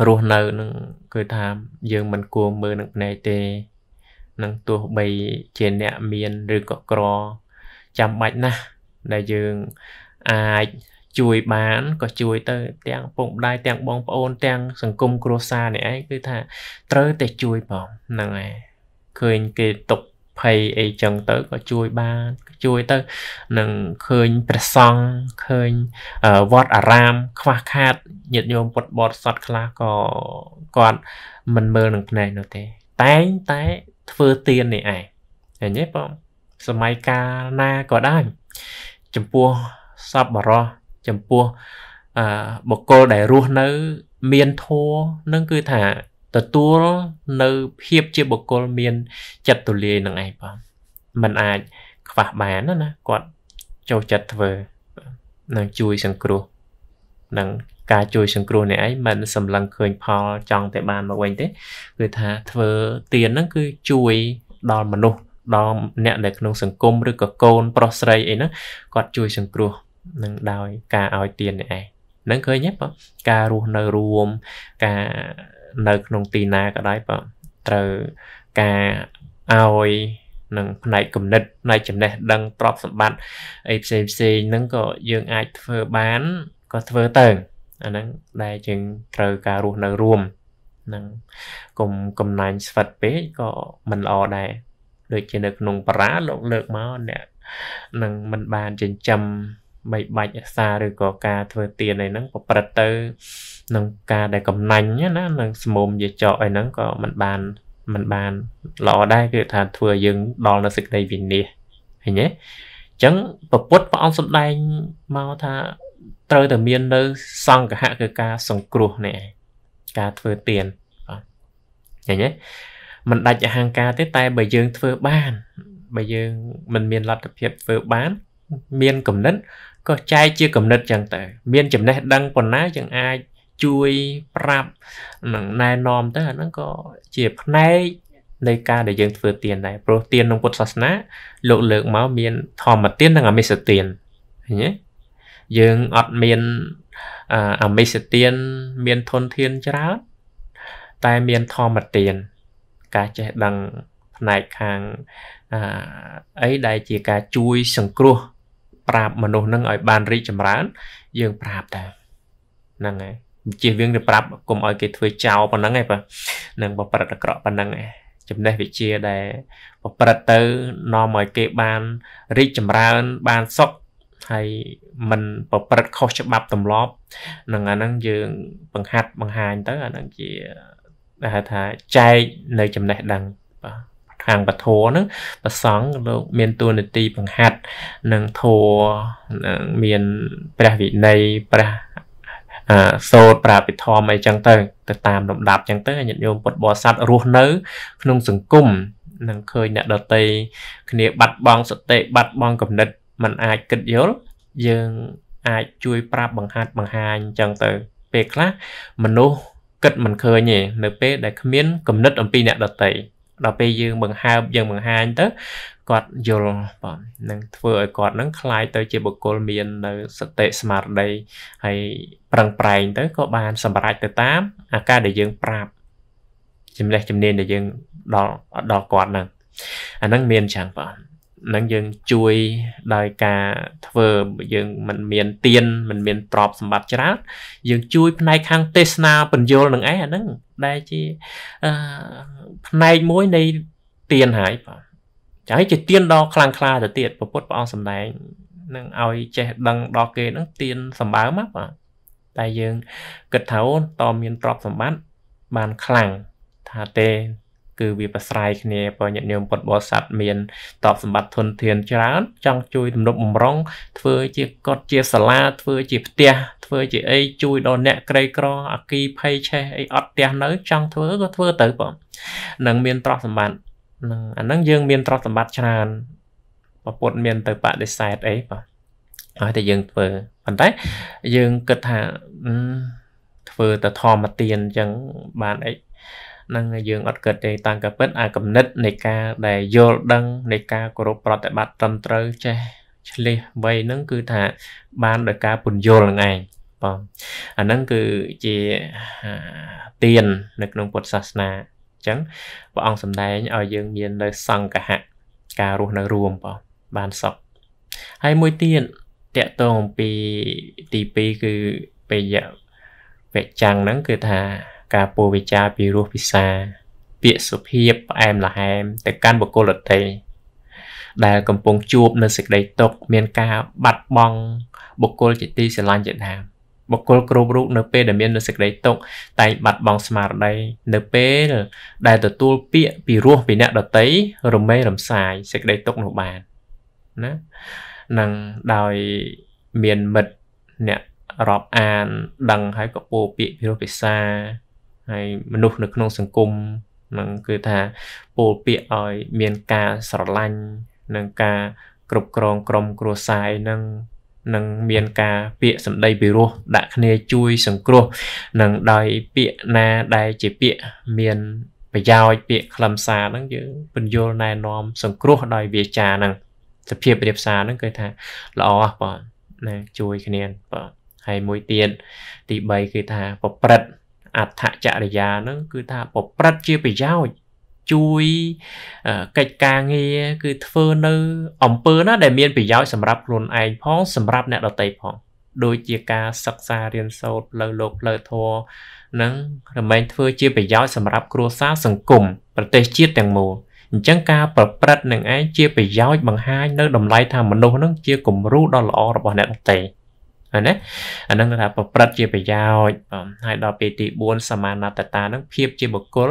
រស់នៅនឹងគឺថាយើងមិនគួរមើលនឹងភ្នែកទេនឹងទោះបីជាអ្នកមានឬក៏ក្រចាំបាច់ណាស់ដែលយើងអាចជួយបានក៏ជួយទៅ ទាំងពុកម្ដាយទាំងបងប្អូន ទាំងសង្គមគ្រួសារនេះឯងគឺថាត្រូវតែជួយផងហ្នឹងឯងឃើញគេຕົកភ័យអីចឹងទៅក៏ជួយបានជួយទៅនឹងឃើញព្រះសង្ឃឃើញវត្តអារាម ខ្វះខាតញាតិញោមពុទ្ធបរិស័ទខ្លះក៏គាត់មិនមើលនឹងភ្នែកនោះទេ តែងតែធ្វើទៀននេះឯងឃើញទេបងសម័យកាលណាក៏ដែរចំពោះសពបរោះចំពោះបុគ្គលដែលរស់នៅ មានធัวនឹងគឺថាទទួលនៅភាពជាបុគ្គលមានចិត្តទូលាយនឹងឯងបងมันអាចខ្វះបានណាគាត់ចូលចិត្តធ្វើនឹងជួយសង្គ្រោះនឹងការជួយសង្គ្រោះនេះឯងមិនសម្លឹងឃើញ ផលចង់តែបានមកវិញទេគឺថាធ្វើទានហ្នឹងគឺជួយដល់មនុស្សដល់អ្នកដែលក្នុងសង្គមឬក៏កូនប្រុសស្រីអីហ្នឹងគាត់ជួយ សង្គ្រោះនឹងដោយការឲ្យទាននេះឯងហ្នឹងឃើញទេបងការរស់នៅរួមការនៅក្នុងទីណាក៏ដោយបាទត្រូវការឲ្យនឹងផ្នែកគណិតផ្នែកចំណេះដឹងទ្រព្យសម្បត្តិអីផ្សេងផ្សេងហ្នឹងក៏យើងអាចធ្វើបានក៏ធ្វើទៅអាហ្នឹងដែលយើងត្រូវការរស់នៅរួមនឹងកុំកំណាញ់ស្វិតពេកក៏មិនល្អដែរដូចជានៅក្នុងបារាលោកលើកមកអ្នកនឹងមិនបានចិញ្ចឹមបីបាច់អាសាឬក៏ការធ្វើទានអីហ្នឹងប្រព្រឹត្តទៅនឹងការដែលកំណាញ់ណានឹងសមុំយាចកអីហ្នឹងក៏มันបានมันបានល្អដែរគឺថាធ្វើយើងដល់នៅសេចក្តីវិនិច្ឆ័យឃើញទេអញ្ចឹងពពុទ្ធព្រះអង្គសម្ដែងមកថាត្រូវតែមាននៅសង្ឃៈគឺការសង្គ្រោះនេះឯងការធ្វើទៀនឃើញទេមិនដាច់អហង្ការទេតែបើយើងធ្វើបានបើយើងមិនមានលទ្ធភាពធ្វើបានមានគំនិតក៏ចែកជាគំនិតចឹងទៅមានចំណេះដឹងប៉ុណ្ណាយើងអាចជួយប្រាប់និងណែនាំទៅអាហ្នឹងក៏ជាផ្នែកនៃការដែលយើងធ្វើទានដែរព្រោះទានក្នុងពុទ្ធសាសនាលោកលើកមកមានធម្មទាននិងអមិសទានឃើញទេយើងអត់មានអមិសទាន មានធនធានច្រើនតែមានធម្មទាន ការចេះដឹងផ្នែកខាងអីដែលជាការជួយ សង្គ្រោះ ប្រាប់មនុស្សនឹងឲ្យបានរីកចម្រើន យើងប្រាប់តែហ្នឹងហើយជៀសវាងទៅប្រាប់កុំឲ្យគេធ្វើចោលប៉ុណ្ណឹងឯងបាទនឹងបប្រិតអាក្រក់ប៉ុណ្ណឹងឯងចំណេះវិជ្ជាដែលប្រព្រឹត្តទៅនាំឲ្យគេបានរីកចម្រើនបានសុខហើយมันប្រព្រឹត្តខុសច្បាប់ទម្លាប់នឹងអាហ្នឹងយើងបង្ហាត់បង្ហាញទៅអាហ្នឹងជាដែលហៅថាចែកនៅចំណេះដឹងបាទខាងពធហ្នឹងប្រសង់លោកមានតួនាទីបង្ហាត់នឹងធัวមានព្រះវិន័យព្រះអឺសូត្រប្រាពិធមអីចឹងទៅទៅតាមលំដាប់ចឹងទៅញាតិញោមពុទ្ធបរិស័ទរស់នៅ ក្នុងសង្គមនឹងឃើញអ្នកដតីគ្នាបាត់បង់សតិបាត់បង់គំនិតมันអាចគិតយល់យើងអាចជួយ ប្រាប់បង្ហាត់បង្ហាញចឹងទៅ ពេលខ្លះមនុស្សគិតមិនឃើញទេនៅពេលដែលគ្មានគំនិតអំពីអ្នកដតីដល់ពេលយើងបង្ហើបយើងបង្ហាញទៅគាត់យល់បាទនឹងធ្វើឲ្យគាត់នឹងคล้ายទៅជាបុគ្គលមាន នៅសតិស្មារតីហើយប្រឹងប្រែងទៅក៏បានសម្រេចទៅតាមអាការដែលយើងប្រាប់ចំណេះជំនាញដែលយើងដល់ដល់គាត់ហ្នឹងអាហ្នឹងមានចឹងបាទនឹងយើងជួយដោយការធ្វើយើងមិនមានទៀនមិនមានទ្រព្យសម្បត្តិច្រើនយើងជួយផ្នែកខាងទេសនាបញ្យលនឹងឯងអាហ្នឹងដែលជាផ្នែកមួយនៃទៀនហើយបាទចាឲ្យជាទៀនដល់ខ្លាំងខ្លាទៅទៀតពពុទ្ធព្រះអង្គសម្ដែងនឹងឲ្យចេះដឹងដល់គេនឹងទៀនសម្បើមកបាទតែយើងគិតថាអូនតមានទ្រព្យសម្បត្តិបានខ្លាំងថាទេគឺវាប្រស្រ័យគ្នាបើញាតិញោមពុទ្ធបរិស័ទមានទ្រព្យសម្បត្តិធនធាន ច្រើន ចង់ជួយទំនុកបំរុងធ្វើជាកត់ជាសាលាធ្វើជាផ្ទះធ្វើជាអីជួយដល់អ្នកក្រីក្រអាគីភ័យឆេះអីអត់ផ្ទះនៅ ចង់ធ្វើក៏ធ្វើទៅបងនឹងមានទ្រព្យសម្បត្តិហ្នឹងអាហ្នឹងយើងមានទ្រព្យសម្បត្តិច្រើនប្រពុតមាន ទៅបដិសេធអីបាទហើយតែយើងធ្វើប៉ុន្តែយើងគិតថាធ្វើទៅធម្មទានអញ្ចឹងបានអីហ្នឹងយើងអត់គិតទេតាំងកាពិតអាគណិតនៃការដែលយល់ដឹងនៃការគោរពប្រតិបត្តិត្រឹមត្រូវចេះឆ្លៀសវ័យហ្នឹងគឺថាបានដោយការពន្យល់ហ្នឹងឯងបងអាហ្នឹងគឺជាទៀននៅក្នុងពុទ្ធសាសនាអញ្ចឹងព្រះអង្គសម្ដែងឲ្យយើងមាននៅ សង្កហៈការរស់នៅរួមបងបានសុខហើយមួយទៀតតកតងអំពីទី2គឺបេយៈវេចាំងហ្នឹងគឺថាការពោវិចារពីរសពិសា ពាក្យសុភាពផ្អែមល្ហែមទៅកាន់បុគ្គលដទៃដែលកំពុងជួបនៅសេចក្តីទុក្ខមានការបាត់បង់បុគ្គលជាទីស្រឡាញ់ជាដើមបុគ្គលគ្រប់រូបនៅពេលដែលមាននៅសេចក្តីទុកតែងបាត់បង់ស្មារតីនៅពេលដែលទទួលពាក្យពីរោះពីអ្នកដតីរមែរំសាយសេចក្តីទុកនោះបានណានឹងដោយមានមិត្តអ្នករាប់អានដឹងហើយក៏ពោពាក្យពីរោះភាសាហើយមនុស្សនៅក្នុងសង្គមនឹងគឺថាពោពាក្យឲ្យមានការស្រឡាញ់និងការគ្រប់គ្រងក្រុមគ្រួសារនឹងនឹងមានការពាក្យសម្ដីពីរោះដាក់គ្នាជួយសង្គ្រោះនឹងដោយពាក្យណាដែលជាពាក្យមានប្រយោជន៍ពាក្យខ្លឹមសារហ្នឹងយើងពន្យល់ណែនាំសង្គ្រោះដោយវាចាហ្នឹងសភាពរៀបសារហ្នឹងគឺថាល្អហ៎បងណាជួយគ្នាបងហើយមួយទៀតទី3គឺថាប្រព្រឹត្តអដ្ឋចរិយាហ្នឹងគឺថាប្រព្រឹត្តជាប្រយោជន៍ជួយកិច្ចការងារគឺធ្វើនៅអំពើណាដែលមានប្រយោជន៍សម្រាប់ខ្លួនឯងផង សម្រាប់អ្នកដទៃផងដូចជាការសិក្សារៀនសូត្រផ្លូវលោកផ្លូវធម៌នឹងរមែងធ្វើជាប្រយោជន៍សម្រាប់គ្រួសារសង្គមប្រទេសជាតិទាំងមូលអញ្ចឹងការប្រព្រឹត្តនឹងឯងជាប្រយោជន៍បង្ហាញនៅតម្លៃថាមនុស្សនឹងជាគំរូដ៏ល្អរបស់អ្នកដទៃហើយណាអានឹងថាប្រព្រឹត្តជាប្រយោជន៍ហើយដល់ពេលទី4សមានតតានឹងភាពជាបុគ្គល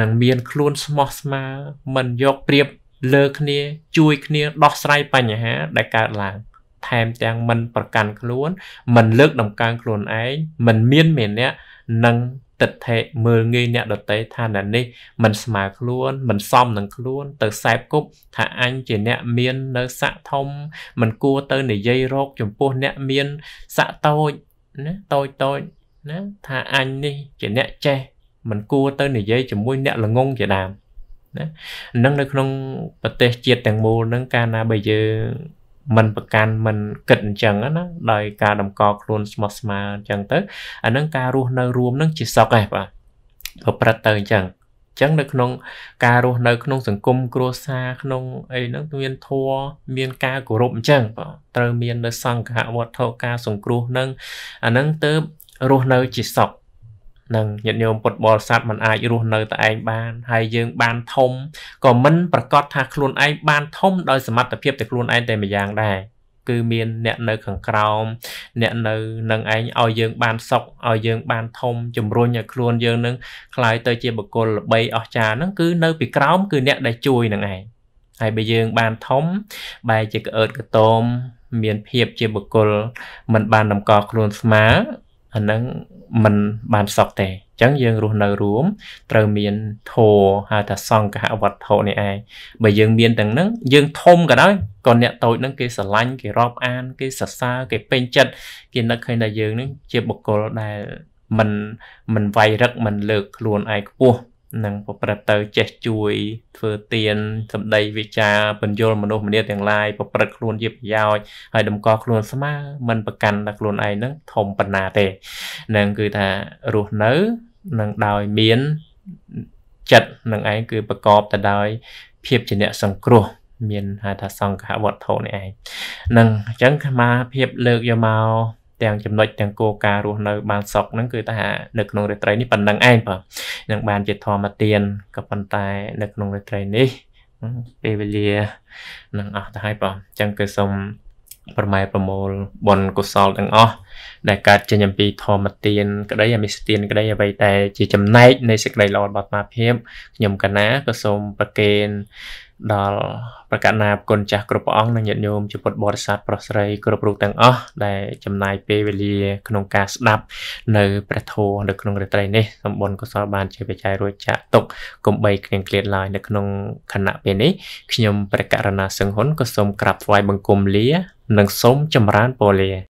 នឹងមានខ្លួនស្មោះស្មារមិនយកប្រៀបលើគ្នា ជួយ គ្នាដោះស្រាយបញ្ហា ដែលកើតឡើង ថែមទាំងមិនប្រកាន់ខ្លួនមិនលើក ដំកើងខ្លួនឯងមិនមានមេអ្នកនឹងតិដ្ឋិមើលងាយអ្នកដតីថាណានេះមិនស្មើខ្លួនមិនសមនឹងខ្លួន ទៅសែបគប់ថាអញជាអ្នកមាននៅស័កធំមិនគួរទៅនិយាយរកចំពោះអ្នកមានស័កតូចណាតូចតូចណាថាអញនេះជាអ្នកចេះមិនគួរទៅនិយាយជាមួយអ្នកល្ងងជាដើមណានឹងនៅក្នុងប្រទេសជាតិទាំងមូលនឹងការណាបើយើងមិនប្រកាន់មិនគិតអញ្ចឹងណាដោយការតម្កល់ខ្លួនស្មោះស្មើអញ្ចឹងទៅអានឹងការរស់នៅ រួមនឹងជាសក់ឯងបាទប្រព្រឹត្តទៅអញ្ចឹងអញ្ចឹងនៅក្នុង ការរស់នៅក្នុង សង្គមគ្រួសារក្នុង អីហ្នឹងមានធัวមានការគោរពអញ្ចឹងបាទត្រូវមាន នៅសង្ឃវត្ថុការសង្គ្រោះហ្នឹងអាហ្នឹងទៅរស់នៅជាសក់នឹងញាតិញោមពុទ្ធបរិស័ទมันអាចរស់នៅតែឯងបាន ហើយយើង បានធំក៏មិនប្រកាសថាខ្លួនឯងបានធំដោយសមត្ថភាពតែខ្លួនឯងតែម្យ៉ាងដែរគឺមានអ្នកនៅខាងក្រោម អ្នកនៅនឹងឯងឲ្យយើង បានសុខឲ្យយើង បាន ធំជំរុញឲ្យខ្លួនយើងនឹងคล้ายទៅជាបុគ្គលល្បីអស្ចារ្យហ្នឹងគឺនៅពីក្រោមគឺអ្នកដែលជួយនឹងឯងហើយបើយើង បានធំ បែរជាក្អើតកតោមមានភាពជាបុគ្គលមិនបានតម្កល់ខ្លួនស្មើអាហ្នឹងมันបានសក់ទេអញ្ចឹងយើងរស់នៅរួម ត្រូវមានធោហៅថាសង្ឃវត្ថុនេះឯងបើយើងមានទាំងហ្នឹងយើងធំក៏ដោយក៏អ្នកតូចហ្នឹងគេស្រឡាញ់គេរាប់អាន គេសរសើរគេពេញចិត្តគេនឹកឃើញថាយើងហ្នឹងជាបុគ្គលដែលមិនមិនវាយរឹកមិនលើកខ្លួនឯងខ្ពស់នឹងប្រព្រឹត្តទៅចេះជួយធ្វើទានសម្ដីវិចារបញ្យលមនុស្សម្នា ទាំងឡាយប្រព្រឹត្តខ្លួនជាប្រយោជន៍ហើយតម្កល់ខ្លួនស្មើមិនប្រកាន់ដល់ខ្លួនឯងនឹងធំប៉ុណ្ណាទេនឹងគឺថារស់នៅនឹងដោយមានចិត្តនឹងឯងគឺប្រកបទៅដោយ ភាពជាអ្នកសង្គ្រោះ មានហៅថាសង្ឃវត្ថុនេះឯងនឹងអញ្ចឹងអាភាពលើកយកមកទាំងចំណុចទាំងគោលការណ៍រស់នៅបានសុខហ្នឹងគឺថានៅក្នុងរាត្រីនេះប៉ុណ្ណឹងឯងបាទនឹងបានជាធម្មទានក៏ប៉ុន្តែនៅក្នុងរាត្រីនេះពេលវេលានឹងអស់ទៅហើយបាទអញ្ចឹងគឺសូមប្រម៉ែប្រមូលបុណ្យកុសលទាំងអស់ដែលកើតចេញអំពីធម្មទានក្តីអមិសទានក្តីអ្វីតែជាចំណែកនៃសេចក្តីល្អរបស់អាភិបខ្ញុំកណាក៏សូមប្រគេនដល់ប្រកាសណាគុណចាស់គ្រប់ព្រះអង្គនិងញាតិញោមជាពុទ្ធបរិស័ទប្រុសស្រី គ្រប់រូបទាំងអស់ដែលចំណាយ ពេលវេលាក្នុងការស្ដាប់នៅព្រះធម៌នៅក្នុងរាត្រីនេះសម្បុនកុសលបានជាបច្ច័យរួចចាក់ទុកកុំបីគ្រៀងឃ្លាតឡើយនៅក្នុងខណៈពេលនេះខ្ញុំព្រះករណាសង្ហ៊ុនក៏សូមក្រាបថ្វាយបង្គំលា និងសូមចម្រើនពរលា